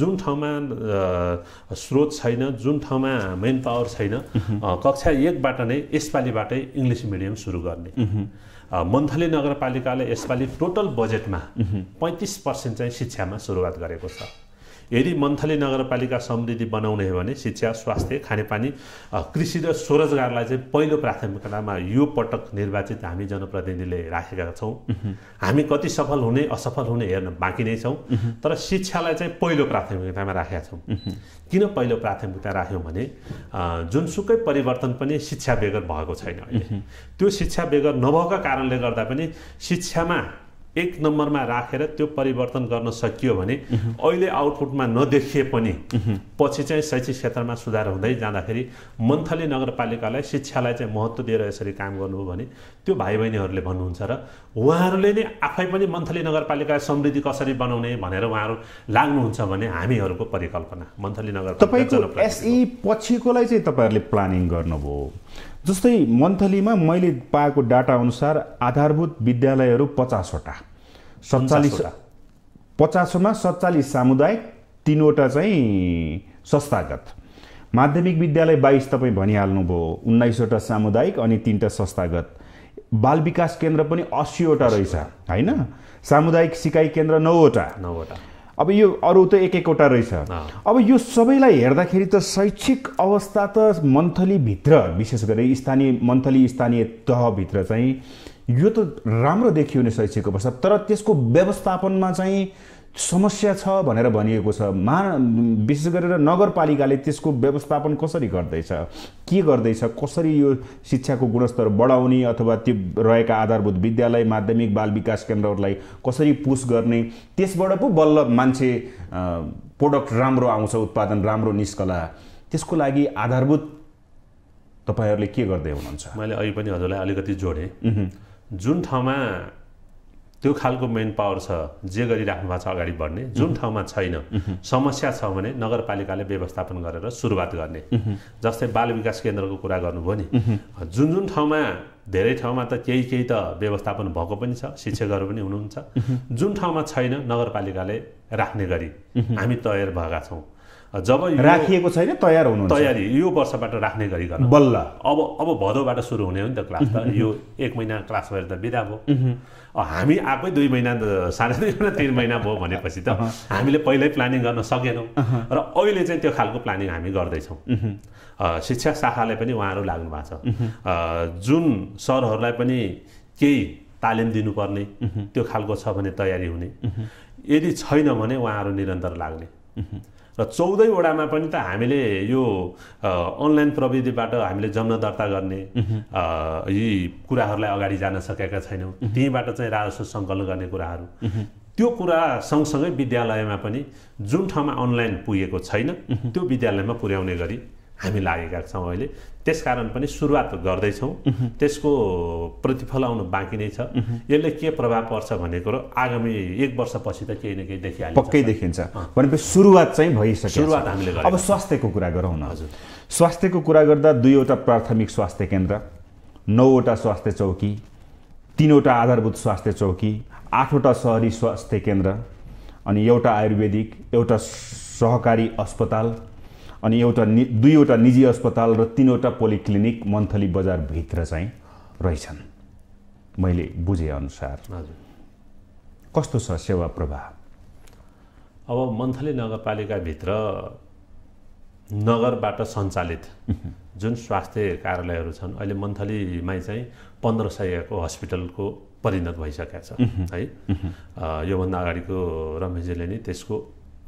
जुन ठाउँमा स्रोत छैन जुन ठाउँमा मेन पावर छैन कक्षा एकबाट नै यसपालिबाटै इङ्ग्लिस मिडियम सुरु गर्ने मन्थली नगरपालिकाले यसपालि टोटल बजेटमा पैँतिस पर्सेन्ट चाहिँ शिक्षामा सुरुवात गरेको छ यदि मन्थली नगरपालिका समृद्धि बनाउने हो भने शिक्षा स्वास्थ्य खानेपानी कृषि र स्वरोजगारलाई चाहिँ पहिलो प्राथमिकतामा यो पटक निर्वाचित हामी जनप्रतिनिधिले राखेका छौँ हामी कति सफल हुने असफल हुने हेर्न बाँकी नै छौँ तर शिक्षालाई चाहिँ पहिलो प्राथमिकतामा राखेका छौँ किन पहिलो प्राथमिकता राख्यौँ भने जुनसुकै परिवर्तन पनि शिक्षा बेगर भएको छैन त्यो शिक्षा बेगर नभएको कारणले गर्दा पनि शिक्षामा एक नम्बरमा राखेर त्यो परिवर्तन गर्न सकियो भने अहिले आउटपुटमा नदेखिए पनि पछि चाहिँ शैक्षिक क्षेत्रमा सुधार हुँदै जाँदाखेरि मन्थली नगरपालिकालाई शिक्षालाई चाहिँ महत्त्व दिएर यसरी काम गर्नु भने त्यो भाइ बहिनीहरूले भन्नुहुन्छ र उहाँहरूले नै आफै पनि मन्थली नगरपालिका समृद्धि कसरी बनाउने भनेर उहाँहरू लाग्नुहुन्छ भने हामीहरूको परिकल्पना मन्थली नगर तपाईँको एसई पछिकोलाई चाहिँ तपाईँहरूले प्लानिङ गर्नुभयो जस्तै मन्थलीमा मैले पाएको डाटा अनुसार आधारभूत विद्यालयहरू पचासवटा सत्तालिस पचासमा सत्तालिस सामुदायिक तिनवटा चाहिँ संस्थागत माध्यमिक विद्यालय बाइस तपाईँ भनिहाल्नुभयो उन्नाइसवटा सामुदायिक अनि तिनवटा संस्थागत बाल विकास केन्द्र पनि असीवटा रहेछ होइन सामुदायिक सिकाइ केन्द्र नौवटा नौवटा अब यो अरू त एक एकवटा रहेछ अब यो सबैलाई हेर्दाखेरि त शैक्षिक अवस्था त मन्थलीभित्र विशेष गरी स्थानीय मन्थली स्थानीय तहभित्र चाहिँ यो त राम्रो देखियो नि शैक्षिक अवस्था तर त्यसको व्यवस्थापनमा चाहिँ समस्या छ भनेर भनिएको छ महा विशेष गरेर नगरपालिकाले त्यसको व्यवस्थापन कसरी गर्दैछ के गर्दैछ कसरी यो शिक्षाको गुणस्तर बढाउने अथवा त्यो रहेका आधारभूत विद्यालय माध्यमिक बाल विकास केन्द्रहरूलाई कसरी पुस गर्ने त्यसबाट पो बल्ल मान्छे प्रोडक्ट राम्रो आउँछ उत्पादन राम्रो निस्कला त्यसको लागि आधारभूत तपाईँहरूले के गर्दै हुनुहुन्छ मैले अहिले पनि हजुरलाई अलिकति जोडेँ जुन ठाउँमा त्यो खालको मेन पावर छ जे गरिराख्नु भएको छ अगाडि बढ्ने जुन ठाउँमा छैन समस्या छ भने नगरपालिकाले व्यवस्थापन गरेर सुरुवात गर्ने जस्तै बाल विकास केन्द्रको कुरा गर्नुभयो नि जुन जुन ठाउँमा धेरै ठाउँमा त केही केही त व्यवस्थापन भएको पनि छ शिक्षकहरू पनि हुनुहुन्छ जुन ठाउँमा छैन नगरपालिकाले राख्ने गरी हामी तयार भएका छौँ जब राखिएको छैन तयार हुनु तयारी यो वर्षबाट राख्ने गरी गर्न बल्ल अब अब भदौबाट सुरु हुने हो नि त क्लास त यो एक महिना क्लास भएर त बिदा भयो हामी आफै दुई महिना साढे दुई महिना तिन महिना भयो भनेपछि त हामीले पहिल्यै प्लानिङ गर्न सकेनौँ र अहिले चाहिँ त्यो खालको प्लानिङ हामी गर्दैछौँ शिक्षा शाखाले पनि उहाँहरू लाग्नु भएको छ जुन सरहरूलाई पनि केही तालिम दिनुपर्ने त्यो खालको छ भने तयारी हुने यदि छैन भने उहाँहरू निरन्तर लाग्ने र चौधैवटामा पनि त हामीले यो अनलाइन प्रविधिबाट हामीले जन्म दर्ता गर्ने यी कुराहरूलाई अगाडि जान सकेका छैनौँ त्यहीँबाट चाहिँ राजस्व सङ्कलन गर्ने कुराहरू त्यो कुरा सँगसँगै विद्यालयमा पनि जुन ठाउँमा अनलाइन पुगेको छैन त्यो विद्यालयमा पुर्याउने गरी हामी लागेका छौँ अहिले त्यसकारण पनि सुरुवात गर्दैछौँ त्यसको प्रतिफल आउनु बाँकी नै छ यसले के प्रभाव पर्छ भन्ने कुरो आगामी एक वर्षपछि त केही न केही देखिहाल्छ पक्कै देखिन्छ भनेपछि सुरुवात चाहिँ भइसक्यो सुरुवात हामीले अब स्वास्थ्यको कुरा गरौँ न हजुर स्वास्थ्यको कुरा गर्दा दुईवटा प्राथमिक स्वास्थ्य केन्द्र नौवटा स्वास्थ्य चौकी तिनवटा आधारभूत स्वास्थ्य चौकी आठवटा सहरी स्वास्थ्य केन्द्र अनि एउटा आयुर्वेदिक एउटा सहकारी अस्पताल अनि एउटा नि दुईवटा निजी अस्पताल र तिनवटा पोलिक्लिनिक मन्थली बजारभित्र चाहिँ रहेछन् मैले बुझेअनुसार हजुर कस्तो छ सेवा प्रवाह अब मन्थली नगरपालिकाभित्र नगरबाट सञ्चालित जुन स्वास्थ्य कार्यालयहरू छन् अहिले मन्थलीमा चाहिँ पन्ध्र सयको हस्पिटलको परिणत भइसकेको छ है योभन्दा अगाडिको रमेशजीले नै त्यसको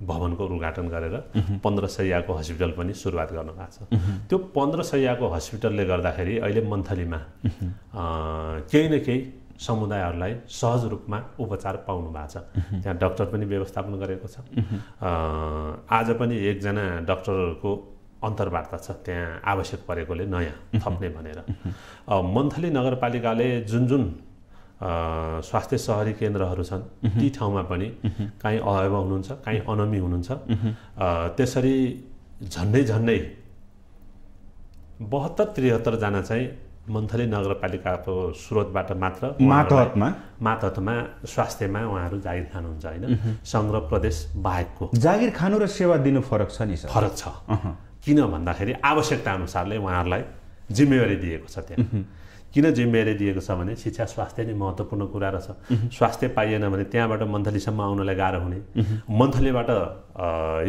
भवनको उद्घाटन गरेर पन्ध्र सयको हस्पिटल पनि सुरुवात गर्नु भएको छ त्यो पन्ध्र सयको हस्पिटलले गर्दाखेरि अहिले मन्थलीमा केही न केही समुदायहरूलाई सहज रूपमा उपचार पाउनु भएको छ त्यहाँ डक्टर पनि व्यवस्थापन गरेको छ आज पनि एकजना डक्टरको अन्तर्वार्ता छ त्यहाँ आवश्यक परेकोले नयाँ थप्ने भनेर मन्थली नगरपालिकाले जुन जुन स्वास्थ्य सहरी केन्द्रहरू छन् ती ठाउँमा पनि काहीँ अभाव हुनुहुन्छ काहीँ अनमी हुनुहुन्छ त्यसरी झन्डै झन्डै बहत्तर त्रिहत्तरजना चाहिँ मन्थली नगरपालिकाको स्रोतबाट मात्र मातहतमा मातहतमा स्वास्थ्यमा उहाँहरू जागिर खानुहुन्छ होइन सङ्ग्रह प्रदेश बाहेकको जागिर खानु र सेवा दिनु फरक छ नि फरक छ किन भन्दाखेरि आवश्यकता अनुसारले उहाँहरूलाई जिम्मेवारी दिएको छ त्यहाँ किन जिम्मेवारी दिएको छ भने शिक्षा स्वास्थ्य नै महत्त्वपूर्ण कुरा रहेछ स्वास्थ्य पाइएन भने त्यहाँबाट मन्थलीसम्म आउनलाई गाह्रो हुने मन्थलीबाट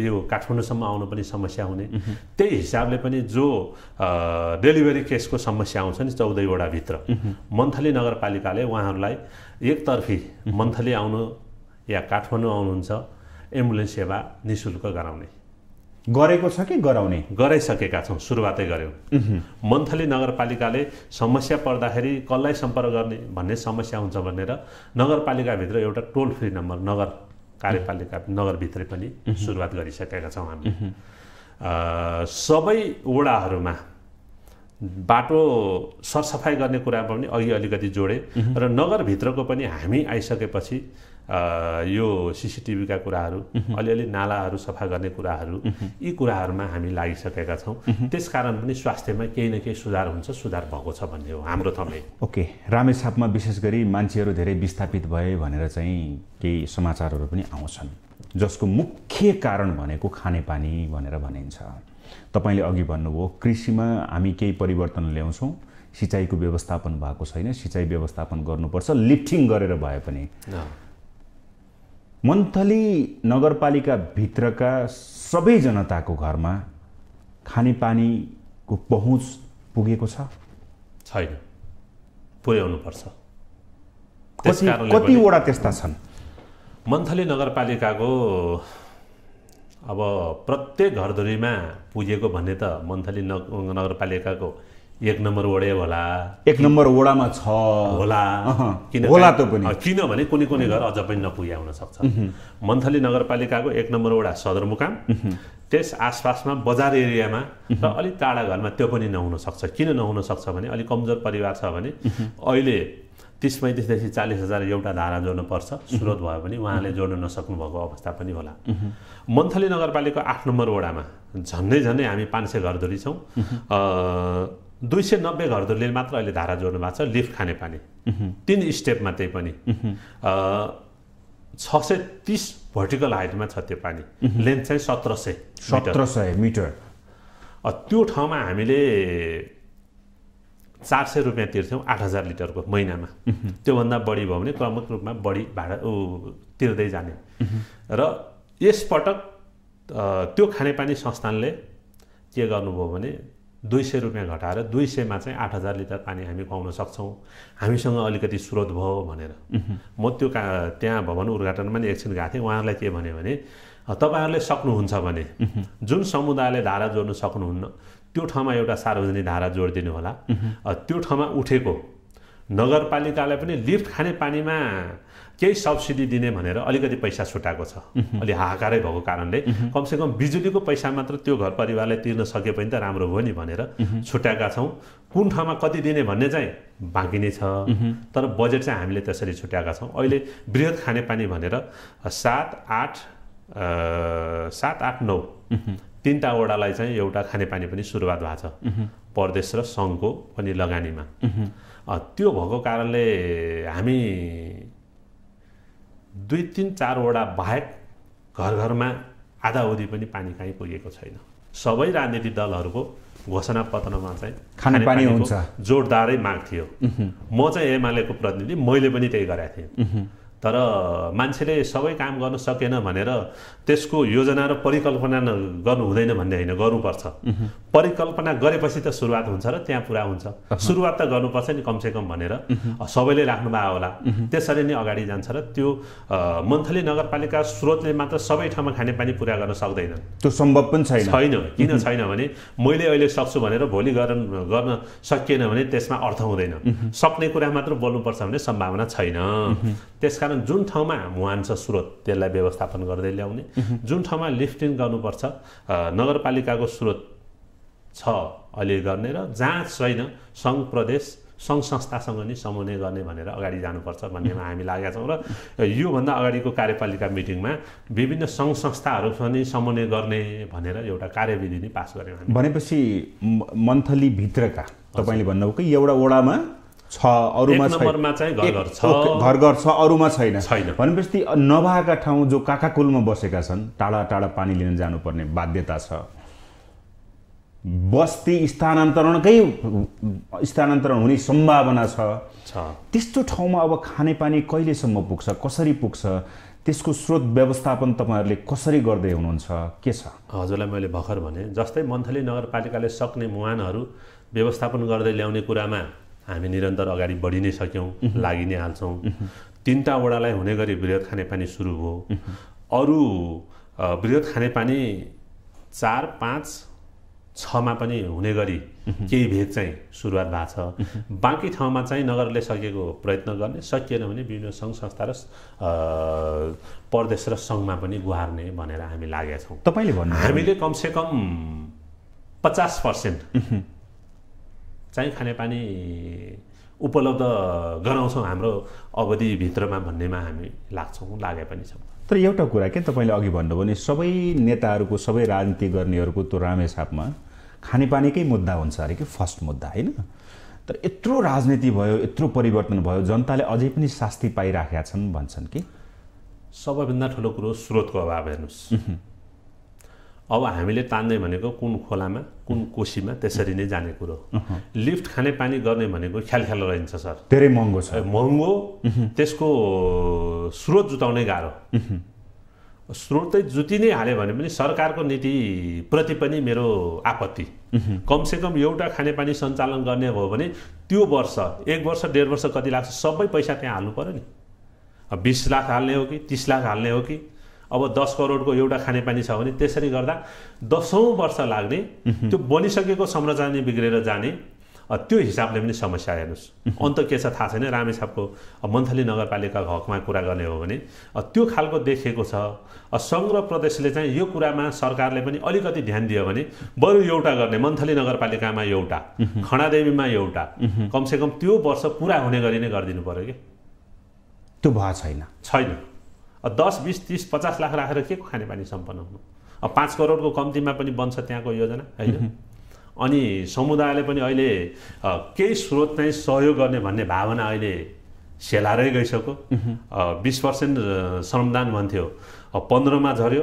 यो काठमाडौँसम्म आउनु पनि समस्या हुने त्यही हिसाबले पनि जो डेलिभरी केसको समस्या आउँछ नि चौधवटाभित्र मन्थली नगरपालिकाले उहाँहरूलाई एकतर्फी मन्थली आउनु या काठमाडौँ आउनुहुन्छ एम्बुलेन्स सेवा नि गराउने गरेको छ कि गराउने गराइसकेका छौँ सुरुवातै गऱ्यौँ मन्थली नगरपालिकाले समस्या पर्दाखेरि कसलाई सम्पर्क गर्ने भन्ने समस्या हुन्छ भनेर नगरपालिकाभित्र एउटा टोल फ्री नम्बर नगर कार्यपालिका नगरभित्रै पनि सुरुवात गरिसकेका छौँ हामी सबै वडाहरूमा बाटो सरसफाइ गर्ने कुरामा पनि अघि अलिकति जोडे र नगरभित्रको पनि हामी आइसकेपछि यो सिसिटिभीका कुराहरू अलिअलि नालाहरू सफा गर्ने कुराहरू यी कुराहरूमा हामी लागिसकेका छौँ त्यस कारण पनि स्वास्थ्यमा केही न केही सुधार हुन्छ सुधार भएको छ भन्ने हो हाम्रो थमे ओके रामेछापमा विशेष गरी मान्छेहरू धेरै विस्थापित भए भनेर चाहिँ केही समाचारहरू पनि आउँछन् जसको मुख्य कारण भनेको खानेपानी भनेर भनिन्छ तपाईँले अघि भन्नुभयो कृषिमा हामी केही परिवर्तन ल्याउँछौँ सिँचाइको व्यवस्थापन भएको छैन सिँचाइ व्यवस्थापन गर्नुपर्छ लिफ्टिङ गरेर भए पनि मन्थली नगरपालिकाभित्रका सबै जनताको घरमा खानेपानीको पहुँच पुगेको छ छैन पुर्याउनुपर्छ कतिवटा त्यस्ता छन् मन्थली नगरपालिकाको अब प्रत्येक घरधुरीमा पुगेको भन्ने त मन्थली नगरपालिकाको एक नम्बर वडे होला एक नम्बर वडामा छ होला किन होला त पनि किनभने कुनै कुनै घर अझ पनि नपुगे हुन सक्छ मन्थली नगरपालिकाको एक नम्बर वडा सदरमुकाम त्यस आसपासमा बजार एरियामा र अलिक टाढा घरमा त्यो पनि नहुन सक्छ किन नहुन सक्छ भने अलिक कमजोर परिवार छ भने अहिले तिस पैँतिसदेखि चालिस हजार एउटा धारा जोड्नुपर्छ स्रोत भयो भने उहाँले जोड्न नसक्नु भएको अवस्था पनि होला मन्थली नगरपालिका आठ नम्बर वडामा झन्डै झन्डै हामी पाँच सय घरधुरी छौँ दुई सय नब्बे घरधुरले मात्र अहिले धारा जोड्नु भएको छ लिफ्ट खानेपानी पानी तिन स्टेपमा त्यही पनि छ सय तिस भर्टिकल हाइटमा छ त्यो पानी लेन्थ चाहिँ सत्र सय सत्र सय मिटर त्यो ठाउँमा हामीले चार सय रुपियाँ तिर्थ्यौँ आठ हजार लिटरको महिनामा त्योभन्दा बढी भयो भने क्रमक रूपमा बढी भाडा ऊ तिर्दै जाने र यसपटक त्यो खानेपानी संस्थानले के गर्नुभयो भने दुई सय रुपियाँ घटाएर दुई सयमा चाहिँ आठ हजार लिटर पानी हामी पाउन सक्छौँ हामीसँग अलिकति स्रोत भयो भनेर म त्यो का त्यहाँ भवन उद्घाटनमा नि एकछिन गएको थिएँ उहाँहरूलाई के भन्यो भने तपाईँहरूले सक्नुहुन्छ भने जुन समुदायले धारा जोड्नु सक्नुहुन्न त्यो ठाउँमा एउटा सार्वजनिक धारा जोडिदिनु होला त्यो ठाउँमा उठेको नगरपालिकालाई पनि लिफ्ट खाने पानीमा केही सब्सिडी दिने भनेर अलिकति पैसा छुट्याएको छ अलि हाहाकारै भएको कारणले कमसेकम बिजुलीको पैसा मात्र त्यो घर परिवारलाई तिर्न सके पनि त राम्रो भयो नि भनेर छुट्याएका छौँ कुन ठाउँमा कति दिने भन्ने चाहिँ बाँकी नै छ तर बजेट चाहिँ हामीले त्यसरी छुट्याएका छौँ अहिले वृहत खानेपानी भनेर सात आठ सात आठ नौ तिनवटा वडालाई चाहिँ एउटा खानेपानी पनि सुरुवात भएको छ परदेश र सङ्घको पनि लगानीमा त्यो भएको कारणले हामी दुई तिन चारवटा बाहेक घर घरमा आधावधि पनि पानी कहीँ पुगेको छैन सबै राजनीतिक दलहरूको घोषणा पत्रमा चाहिँ खानेपानी जोरदारै माग थियो म चाहिँ एमालेको प्रतिनिधि मैले पनि त्यही गरेको थिएँ तर मान्छेले सबै काम गर्न सकेन भनेर त्यसको योजना र परिकल्पना गर्नु हुँदैन भन्ने होइन गर्नुपर्छ परिकल्पना गरेपछि त सुरुवात हुन्छ र त्यहाँ पुरा हुन्छ सुरुवात त गर्नुपर्छ नि कमसेकम भनेर सबैले राख्नुभयो होला त्यसरी नै अगाडि जान्छ र त्यो मन्थली नगरपालिका स्रोतले मात्र सबै ठाउँमा खानेपानी पुरा गर्न सक्दैन त्यो सम्भव पनि छैन छैन किन छैन भने मैले अहिले सक्छु भनेर भोलि गर्न गर्न सकिएन भने त्यसमा अर्थ हुँदैन सक्ने कुरा मात्र बोल्नुपर्छ भने सम्भावना छैन त्यसकारण कारण जुन ठाउँमा मुहान छ स्रोत त्यसलाई व्यवस्थापन गर्दै ल्याउने जुन ठाउँमा लिफ्टिङ गर्नुपर्छ नगरपालिकाको स्रोत छ अहिले गर्ने र जहाँ छैन सङ्घ प्रदेश सङ्घ संस्थासँग नि समन्वय गर्ने भनेर अगाडि जानुपर्छ भन्नेमा हामी लागेका छौँ र योभन्दा अगाडिको कार्यपालिका मिटिङमा विभिन्न सङ्घ संस्थाहरूसँग समन्वय गर्ने भनेर एउटा कार्यविधि नै पास गऱ्यौँ भनेपछि मन्थली भित्रका तपाईँले भन्नुभयो कि एउटा वडामा छ अरूमा चाहिँ घर घर छ अरूमा छैन भनेपछि नभएका ठाउँ जो काकाकुलमा बसेका छन् टाढा टाढा पानी लिन जानुपर्ने बाध्यता छ बस्ती स्थानान्तरणकै स्थानान्तरण हुने सम्भावना छ त्यस्तो ठाउँमा अब खानेपानी कहिलेसम्म पुग्छ कसरी पुग्छ त्यसको स्रोत व्यवस्थापन तपाईँहरूले कसरी गर्दै हुनुहुन्छ के छ हजुरलाई मैले भर्खर भने जस्तै मन्थली नगरपालिकाले सक्ने मुहानहरू व्यवस्थापन गर्दै ल्याउने कुरामा हामी निरन्तर अगाडि बढि नै सक्यौँ लागि नै हाल्छौँ तिनवटा वडालाई हुने गरी वृहत खानेपानी सुरु भयो अरू वृहत खानेपानी चार पाँच छमा पनि हुने गरी केही भेद चाहिँ सुरुवात भएको छ बाँकी ठाउँमा चाहिँ नगरले सकेको प्रयत्न गर्ने सकिएन भने विभिन्न सङ्घ संस्था र प्रदेश र सङ्घमा पनि गुहार्ने भनेर हामी लागेका छौँ तपाईँले भन्नु हामीले कमसेकम पचास पर्सेन्ट चाहिँ खानेपानी उपलब्ध गराउँछौँ हाम्रो अवधिभित्रमा भन्नेमा हामी लाग्छौँ लागे पनि छौँ तर एउटा कुरा के तपाईँले अघि भन्नुभयो भने सबै नेताहरूको सबै राजनीति गर्नेहरूको त्यो हिसाबमा खानेपानीकै मुद्दा हुन्छ अरे कि फर्स्ट मुद्दा होइन तर यत्रो राजनीति भयो यत्रो परिवर्तन भयो जनताले अझै पनि शास्ति पाइराखेका छन् भन्छन् कि सबैभन्दा ठुलो कुरो स्रोतको अभाव हेर्नुहोस् अब हामीले तान्दै भनेको कुन खोलामा कुन कोसीमा त्यसरी नै जाने कुरो लिफ्ट खाने पानी गर्ने भनेको ख्याल ख्याल रहन्छ सर धेरै महँगो छ महँगो त्यसको स्रोत जुटाउनै गाह्रो स्रोतै जुति नै हाल्यो भने पनि सरकारको नीतिप्रति पनि मेरो आपत्ति कमसेकम एउटा खानेपानी सञ्चालन गर्ने हो भने त्यो वर्ष एक वर्ष डेढ वर्ष कति लाग्छ सबै पैसा त्यहाँ हाल्नु पऱ्यो नि बिस लाख हाल्ने हो कि तिस लाख हाल्ने हो कि अब दस करोडको एउटा खानेपानी छ भने त्यसरी गर्दा दसौँ वर्ष लाग्ने त्यो बनिसकेको संरचना बिग्रेर जाने त्यो हिसाबले पनि समस्या हेर्नुहोस् अन्त के छ थाहा छैन रामेछापको मन्थली नगरपालिकाको हकमा कुरा गर्ने हो भने त्यो खालको देखेको छ सङ्घ प्रदेशले चाहिँ यो कुरामा सरकारले पनि अलिकति ध्यान दियो भने बरु एउटा गर्ने मन्थली नगरपालिकामा एउटा खडादेवीमा एउटा कमसेकम त्यो वर्ष पुरा हुने गरी नै गरिदिनु पऱ्यो कि त्यो भए छैन छैन दस बिस तिस पचास लाख राखेर के को खानेपानी सम्पन्न हुनु अब पाँच करोडको कम्तीमा पनि बन्छ त्यहाँको योजना होइन अनि समुदायले पनि अहिले केही स्रोत चाहिँ सहयोग गर्ने भन्ने भावना अहिले सेलाएरै गइसक्यो बिस पर्सेन्ट श्रमदान भन्थ्यो पन्ध्रमा झऱ्यो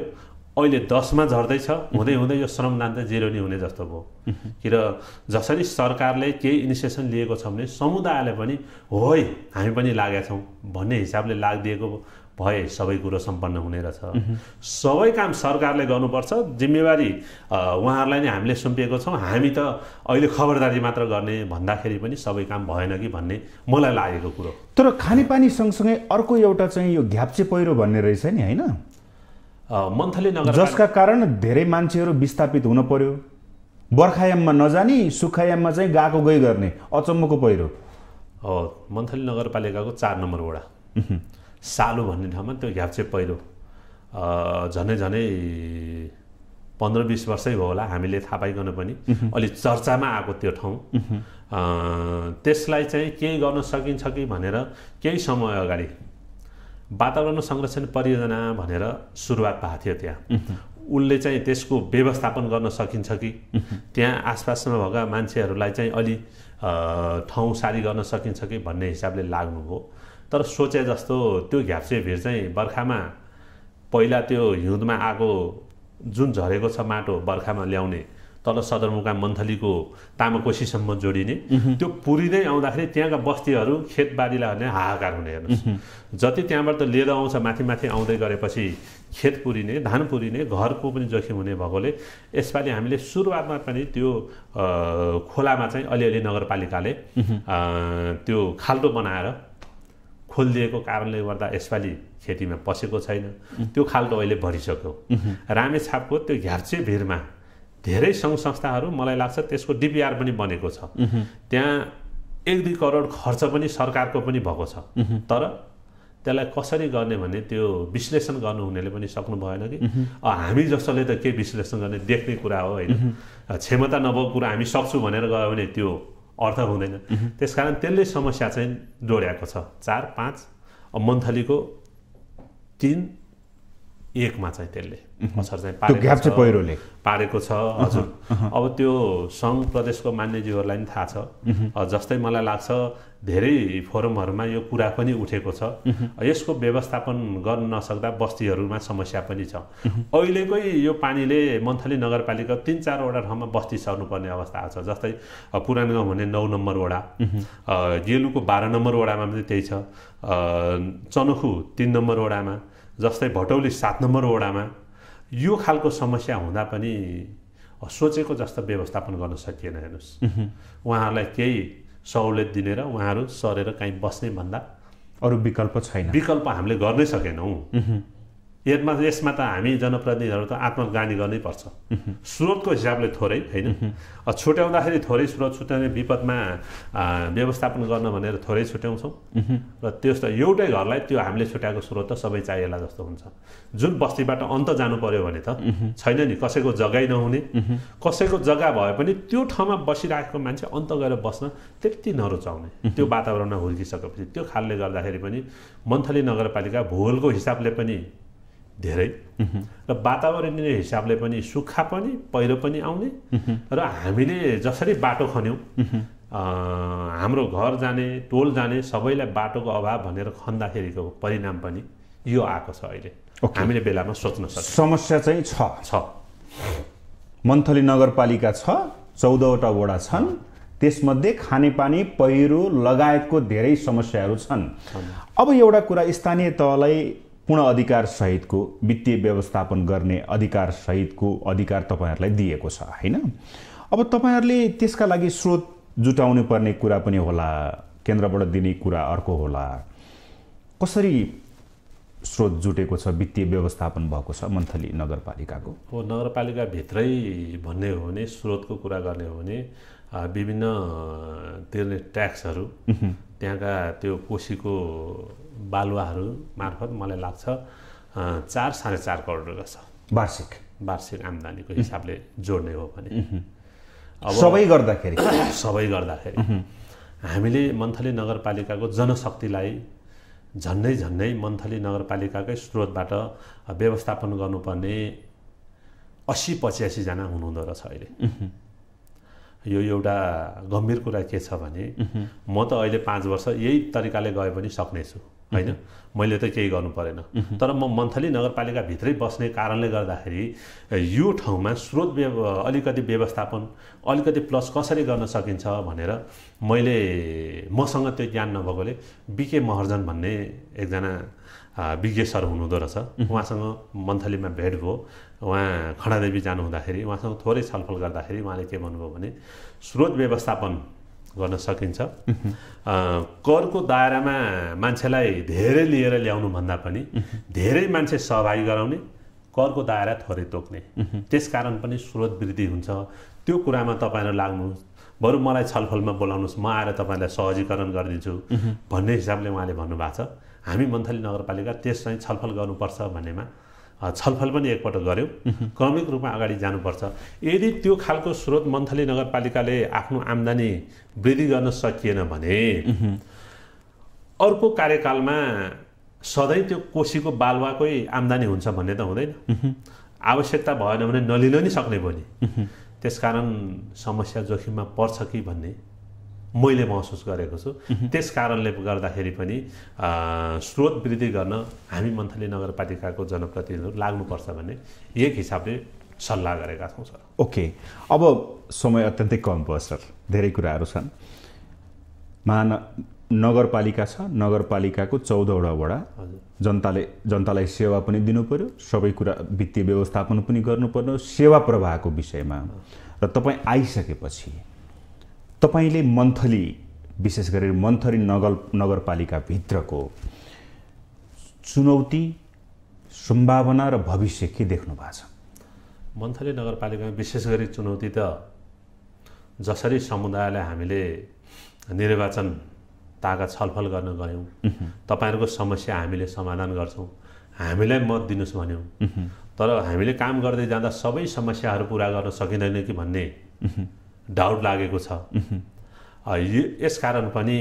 अहिले दसमा झर्दैछ हुँदै हुँदै यो श्रमदान चाहिँ जेरो नै हुने जस्तो भयो किन जसरी सरकारले केही इनिसिएसन लिएको छ भने समुदायले पनि होइ हामी पनि लागेका छौँ भन्ने हिसाबले लागिदिएको भए सबै कुरो सम्पन्न हुने रहेछ सबै काम सरकारले गर्नुपर्छ जिम्मेवारी उहाँहरूलाई नै हामीले सुम्पिएको छौँ हामी त अहिले खबरदारी मात्र गर्ने भन्दाखेरि पनि सबै काम भएन कि भन्ने मलाई लागेको कुरो तर खानेपानी सँगसँगै अर्को एउटा चाहिँ यो घ्याप्चे पहिरो भन्ने रहेछ नि होइन मन्थली नगर जसका कारण धेरै मान्छेहरू विस्थापित हुन पर्यो बर्खायाममा नजाने सुक्खायाममा चाहिँ गएको गई गर्ने अचम्मको पहिरो हो मन्थली नगरपालिकाको चार नम्बर वडा सालु भन्ने ठाउँमा त्यो चाहिँ पहिरो झनै झनै पन्ध्र बिस वर्षै भयो होला हामीले थाहा पाइकन पनि अलि चर्चामा आएको त्यो ठाउँ त्यसलाई चाहिँ केही गर्न सकिन्छ कि भनेर केही समय अगाडि वातावरण संरक्षण परियोजना भनेर सुरुवात भएको थियो त्यहाँ उसले चाहिँ त्यसको व्यवस्थापन गर्न सकिन्छ कि त्यहाँ आसपासमा भएका मान्छेहरूलाई चाहिँ अलि ठाउँ सारी गर्न सकिन्छ कि भन्ने हिसाबले लाग्नुभयो तर सोचे जस्तो त्यो घ्याप्से भिर चाहिँ बर्खामा पहिला त्यो हिउँदमा आएको जुन झरेको छ माटो बर्खामा ल्याउने तल सदरमुकाम मन्थलीको तामाकोसीसम्म जोडिने त्यो पुरिँदै आउँदाखेरि त्यहाँका बस्तीहरू खेतबारीलाई भने हाहाकार हुने हेर्नुहोस् जति त्यहाँबाट लिएर आउँछ माथि माथि आउँदै गरेपछि खेत पुरिने धान पुरिने घरको पनि जोखिम हुने भएकोले यसपालि हामीले सुरुवातमा पनि त्यो खोलामा चाहिँ अलिअलि नगरपालिकाले त्यो खाल्टो बनाएर खोलिदिएको कारणले गर्दा यसपालि खेतीमा पसेको छैन त्यो खाल्टो अहिले भरिसक्यो रामेछापको त्यो घ्याप्चे भिरमा धेरै सङ्घ संस्थाहरू मलाई लाग्छ त्यसको डिपिआर पनि बनेको छ त्यहाँ एक दुई करोड खर्च पनि सरकारको पनि भएको छ तर त्यसलाई कसरी गर्ने भने त्यो विश्लेषण गर्नु हुनेले पनि सक्नु भएन कि हामी जसोले त के विश्लेषण गर्ने देख्ने कुरा हो होइन क्षमता नभएको कुरा हामी सक्छु भनेर गयो भने त्यो अर्थ हुँदैन त्यस कारण त्यसले समस्या चाहिँ जोड्याएको छ चार पाँच मन्थलीको तिन एकमा चाहिँ त्यसले असर चाहिँ पारेको पहिरोले पारेको छ हजुर अब त्यो सङ्घ प्रदेशको मान्यजीहरूलाई पनि थाहा छ जस्तै मलाई लाग्छ धेरै फोरमहरूमा यो कुरा पनि उठेको छ यसको व्यवस्थापन गर्न नसक्दा बस्तीहरूमा समस्या पनि छ अहिलेकै यो पानीले मन्थली नगरपालिका तिन चारवटा ठाउँमा बस्ती सर्नुपर्ने अवस्था आएको छ जस्तै पुरानो गाउँ भने नौ नम्बर वडा गेलुको बाह्र नम्बर वडामा पनि त्यही छ चनखु तिन नम्बर वडामा जस्तै भटौली सात नम्बर वडामा यो खालको समस्या हुँदा पनि सोचेको जस्तो व्यवस्थापन गर्न सकिएन हेर्नुहोस् उहाँहरूलाई केही सहुलियत दिनेर उहाँहरू सरेर काहीँ बस्ने भन्दा अरू विकल्प छैन विकल्प हामीले गर्नै सकेनौँ यसमा यसमा त हामी जनप्रतिनिधिहरू त आत्मग्लानी गर्नै पर्छ स्रोतको हिसाबले थोरै होइन छुट्याउँदाखेरि थोरै स्रोत छुट्याउने विपदमा व्यवस्थापन गर्न भनेर थोरै छुट्याउँछौँ र त्यस्तो एउटै घरलाई त्यो हामीले छुट्याएको स्रोत त सबै चाहिएला जस्तो हुन्छ जुन बस्तीबाट अन्त जानु पर्यो भने त छैन नि कसैको जग्गै नहुने कसैको जग्गा भए पनि त्यो ठाउँमा बसिरहेको मान्छे अन्त गएर बस्न त्यति नरुचाउने त्यो वातावरणमा हुर्किसकेपछि त्यो खालले गर्दाखेरि पनि मन्थली नगरपालिका भूगोलको हिसाबले पनि धेरै र वातावरणीय हिसाबले पनि सुक्खा पनि पहिरो पनि आउने र हामीले जसरी बाटो खन्यौँ हाम्रो घर जाने टोल जाने सबैलाई बाटोको अभाव भनेर खन्दाखेरिको परिणाम पनि यो आएको छ अहिले हामीले बेलामा सोच्न सक्छ समस्या चाहिँ छ छ मन्थली नगरपालिका छ चौधवटा वडा छन् त्यसमध्ये खानेपानी पहिरो लगायतको धेरै समस्याहरू छन् अब एउटा कुरा स्थानीय तहलाई पूर्ण अधिकार सहितको वित्तीय व्यवस्थापन गर्ने अधिकार सहितको अधिकार तपाईँहरूलाई दिएको छ होइन अब तपाईँहरूले त्यसका लागि स्रोत जुटाउनु पर्ने कुरा पनि होला केन्द्रबाट दिने कुरा अर्को होला कसरी स्रोत जुटेको छ वित्तीय व्यवस्थापन भएको छ मन्थली नगरपालिकाको हो नगरपालिकाभित्रै भन्ने हो भने स्रोतको कुरा गर्ने हो भने विभिन्न तिर्ने ट्याक्सहरू त्यहाँका त्यो कोसीको बालुवाहरू मार्फत मलाई लाग्छ चार साढे चार करोड रुपियाँ छ वार्षिक वार्षिक आम्दानीको हिसाबले जोड्ने हो भने अब सबै गर्दाखेरि सबै गर्दाखेरि हामीले मन्थली नगरपालिकाको जनशक्तिलाई झन्डै झन्डै मन्थली नगरपालिकाकै स्रोतबाट व्यवस्थापन गर्नुपर्ने अस्सी पच्यासीजना हुनुहुँदो रहेछ अहिले यो एउटा गम्भीर कुरा के छ भने म त अहिले पाँच वर्ष यही तरिकाले गए पनि सक्नेछु होइन मैले त केही गर्नु परेन तर म मन्थली नगरपालिकाभित्रै बस्ने कारणले गर्दाखेरि यो ठाउँमा स्रोत व्यव अलिकति व्यवस्थापन अलिकति प्लस कसरी गर्न सकिन्छ भनेर मैले मसँग त्यो ज्ञान नभएकोले बिके महर्जन भन्ने एकजना विज्ञ सर हुनुहुँदो रहेछ उहाँसँग मन्थलीमा भेट भयो उहाँ खडादेवी जानुहुँदाखेरि उहाँसँग थोरै छलफल गर्दाखेरि उहाँले के भन्नुभयो भने स्रोत व्यवस्थापन गर्न सकिन्छ करको दायरामा मान्छेलाई धेरै लिएर ल्याउनु भन्दा पनि धेरै मान्छे सहभागी गराउने करको दायरा थोरै तोक्ने त्यस कारण पनि स्रोत वृद्धि हुन्छ त्यो कुरामा तपाईँहरू लाग्नुहोस् बरु मलाई छलफलमा बोलाउनुहोस् म आएर तपाईँलाई सहजीकरण गरिदिन्छु भन्ने हिसाबले उहाँले भन्नुभएको छ हामी मन्थली नगरपालिका त्यस चाहिँ छलफल गर्नुपर्छ भन्नेमा छलफल पनि एकपल्ट गऱ्यौँ क्रमिक रूपमा अगाडि जानुपर्छ यदि त्यो खालको स्रोत मन्थली नगरपालिकाले आफ्नो आम्दानी वृद्धि गर्न सकिएन भने अर्को कार्यकालमा सधैँ त्यो कोसीको बालुवाकै आम्दानी हुन्छ भन्ने त हुँदैन आवश्यकता भएन भने नलिन नि सक्ने भयो नि त्यसकारण समस्या जोखिममा पर्छ कि भन्ने मैले महसुस गरेको छु त्यस कारणले गर्दाखेरि पनि स्रोत वृद्धि गर्न हामी मन्थली नगरपालिकाको जनप्रतिनिधिहरू लाग्नुपर्छ भन्ने एक हिसाबले सल्लाह गरेका छौँ सर ओके अब समय अत्यन्तै कम भयो सर धेरै कुराहरू छन् महान नगरपालिका छ नगरपालिकाको चौधवटा वडा जनताले जनतालाई सेवा पनि दिनु पऱ्यो सबै कुरा वित्तीय व्यवस्थापन पनि गर्नु सेवा प्रवाहको विषयमा र तपाईँ आइसकेपछि तपाईँले मन्थली विशेष गरेर मन्थली नगर नगरपालिकाभित्रको चुनौती सम्भावना र भविष्य के देख्नु भएको छ मन्थली नगरपालिकामा विशेष गरी चुनौती त जसरी समुदायलाई हामीले निर्वाचन ताका छलफल गर्न गयौँ तपाईँहरूको समस्या हामीले समाधान गर्छौँ हामीलाई मत दिनुहोस् भन्यौँ तर हामीले काम गर्दै जाँदा सबै समस्याहरू पुरा गर्न सकिँदैन कि भन्ने डाउट लागेको छ यस कारण पनि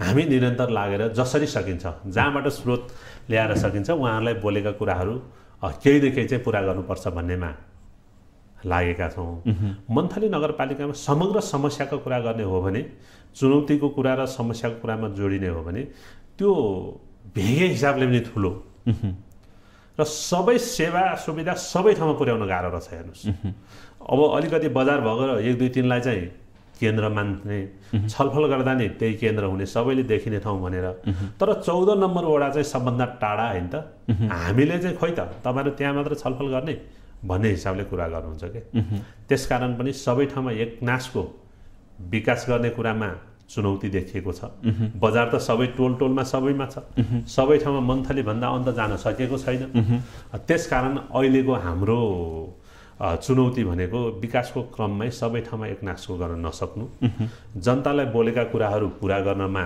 हामी निरन्तर लागेर जसरी सकिन्छ जहाँबाट स्रोत ल्याएर सकिन्छ उहाँहरूलाई बोलेका कुराहरू केही न केही चाहिँ पुरा गर्नुपर्छ भन्नेमा लागेका छौँ मन्थली नगरपालिकामा समग्र समस्याको कुरा गर्ने हो भने चुनौतीको कुरा र समस्याको कुरामा जोडिने हो भने त्यो भेगे हिसाबले पनि ठुलो र सबै सेवा सुविधा सबै ठाउँमा पुर्याउन गाह्रो रहेछ हेर्नुहोस् अब अलिकति बजार भएर एक दुई तिनलाई चाहिँ केन्द्र मान्ने छलफल गर्दा नै त्यही केन्द्र हुने सबैले देखिने ठाउँ भनेर तर चौध नम्बर वडा चाहिँ सबभन्दा टाढा होइन त हामीले चाहिँ खोइ त तपाईँहरू त्यहाँ मात्र छलफल गर्ने भन्ने हिसाबले कुरा गर्नुहुन्छ कि त्यस कारण पनि सबै ठाउँमा एकनासको विकास गर्ने कुरामा चुनौती देखिएको छ बजार त सबै टोल टोलमा सबैमा छ सबै ठाउँमा भन्दा अन्त जान सकेको छैन त्यस कारण अहिलेको हाम्रो चुनौती भनेको विकासको क्रममै सबै ठाउँमा एकनासको गर्न नसक्नु जनतालाई बोलेका कुराहरू पुरा गर्नमा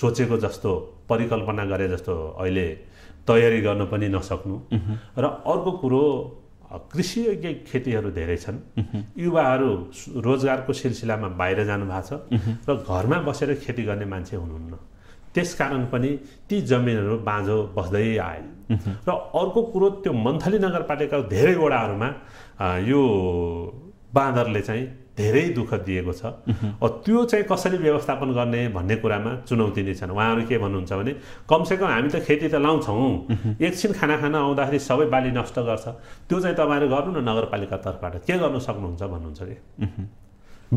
सोचेको जस्तो परिकल्पना गरे जस्तो अहिले तयारी गर्न पनि नसक्नु र अर्को कुरो कृषियोग्य खेतीहरू धेरै छन् युवाहरू रोजगारको सिलसिलामा बाहिर जानु भएको छ र घरमा बसेर खेती गर्ने मान्छे हुनुहुन्न त्यसकारण पनि ती जमिनहरू बाँझो बस्दै आए र अर्को कुरो त्यो मन्थली नगरपालिकाको धेरै वडाहरूमा यो बाँदरले चाहिँ धेरै दुःख दिएको छ त्यो चाहिँ कसरी व्यवस्थापन गर्ने भन्ने कुरामा चुनौती नै छन् उहाँहरू के भन्नुहुन्छ भने कमसेकम हामी त खेती त लाउँछौँ एकछिन खाना खान आउँदाखेरि सबै बाली नष्ट गर्छ त्यो चाहिँ तपाईँहरू गर्नु न नगरपालिका तर्फबाट के गर्नु सक्नुहुन्छ भन्नुहुन्छ कि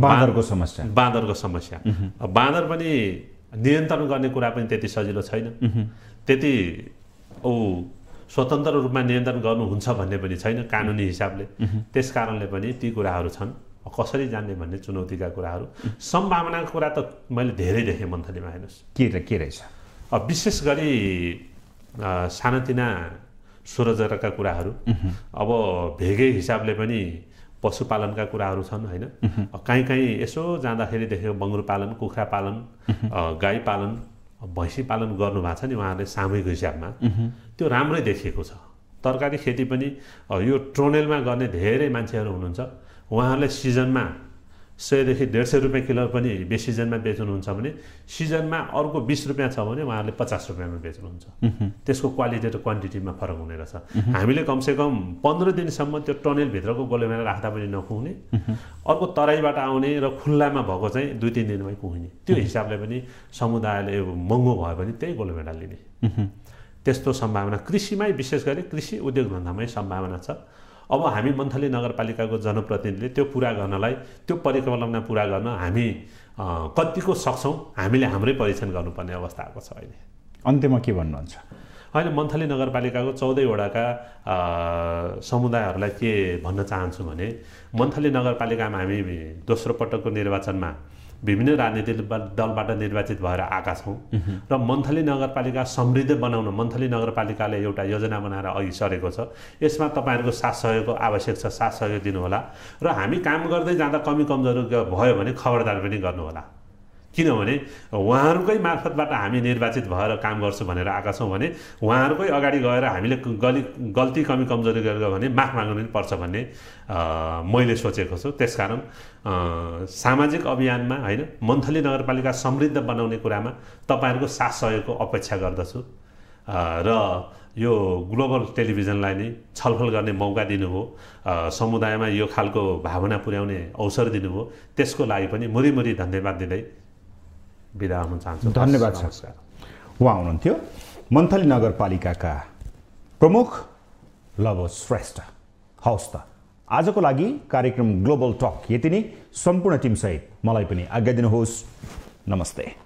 बाँदरको समस्या बाँदरको समस्या बाँदर पनि नियन्त्रण गर्ने कुरा पनि त्यति सजिलो छैन त्यति ऊ स्वतन्त्र रूपमा नियन्त्रण गर्नुहुन्छ भन्ने पनि छैन कानुनी हिसाबले त्यस कारणले पनि ती कुराहरू छन् कसरी जान्ने भन्ने चुनौतीका कुराहरू सम्भावनाको कुरा त मैले धेरै देखेँ मन्थलीमा हेर्नुहोस् के र के रहेछ अब विशेष गरी सानातिना स्वरोजगारका कुराहरू अब भेगै हिसाबले पनि पशुपालनका कुराहरू छन् होइन काहीँ काहीँ यसो जाँदाखेरि देखेको बङ्गुर पालन कुखुरा पालन गाई पालन भैँसी पालन गर्नुभएको छ नि उहाँहरूले सामूहिक हिसाबमा त्यो राम्रै देखिएको छ तरकारी खेती पनि यो ट्रोनेलमा गर्ने धेरै मान्छेहरू हुनुहुन्छ उहाँहरूले सिजनमा सयदेखि डेढ सय रुपियाँ किलो पनि बेसिजनमा बेच्नुहुन्छ भने सिजनमा अर्को बिस रुपियाँ छ भने उहाँहरूले पचास रुपियाँमा बेच्नुहुन्छ त्यसको क्वालिटी र क्वान्टिटीमा फरक हुने रहेछ हामीले कमसेकम पन्ध्र दिनसम्म त्यो टनेलभित्रको गोलेमा राख्दा पनि नकुहुने अर्को तराईबाट आउने र खुल्लामा भएको चाहिँ दुई तिन दिनमै कुहिने त्यो हिसाबले पनि समुदायले महँगो भयो भने त्यही गोलेमेडा लिने त्यस्तो सम्भावना कृषिमै विशेष गरी कृषि उद्योग धन्दामै सम्भावना छ अब हामी मन्थली नगरपालिकाको जनप्रतिनिधिले त्यो पुरा गर्नलाई त्यो परिकल्पना पुरा गर्न हामी कतिको सक्छौँ हामीले हाम्रै परीक्षण गर्नुपर्ने अवस्था आएको छ अहिले अन्त्यमा के भन्नुहुन्छ अहिले मन्थली नगरपालिकाको चौधैवटाका समुदायहरूलाई के भन्न चाहन्छु भने मन्थली नगरपालिकामा हामी दोस्रो पटकको निर्वाचनमा विभिन्न राजनीतिक दलबाट निर्वाचित भएर आएका छौँ र मन्थली नगरपालिका समृद्ध बनाउन मन्थली नगरपालिकाले एउटा योजना बनाएर अघि सरेको छ यसमा तपाईँहरूको साथ सहयोगको आवश्यक छ साथ सहयोग दिनुहोला र हामी काम गर्दै जाँदा कमी कमजोरी भयो भने खबरदार पनि गर्नुहोला किनभने उहाँहरूकै मार्फतबाट हामी निर्वाचित भएर काम गर्छु भनेर आएका छौँ भने उहाँहरूकै अगाडि गएर हामीले गली गल्ती कमी कमजोरी गरेर भने माफ माग्नु पनि पर्छ भन्ने मैले सोचेको छु त्यसकारण सामाजिक अभियानमा होइन मन्थली नगरपालिका समृद्ध बनाउने कुरामा तपाईँहरूको साथ सहयोगको अपेक्षा गर्दछु र यो ग्लोबल टेलिभिजनलाई नै छलफल गर्ने मौका दिनुभयो समुदायमा यो खालको भावना पुर्याउने अवसर दिनुभयो त्यसको लागि पनि मुरीमुरी धन्यवाद दिँदै बिदा हुन चाहन्छु धन्यवाद सर उहाँ हुनुहुन्थ्यो मन्थली नगरपालिकाका प्रमुख लभ श्रेष्ठ हवस् त आजको लागि कार्यक्रम ग्लोबल टक यति नै सम्पूर्ण टिमसहित मलाई पनि आज्ञा दिनुहोस् नमस्ते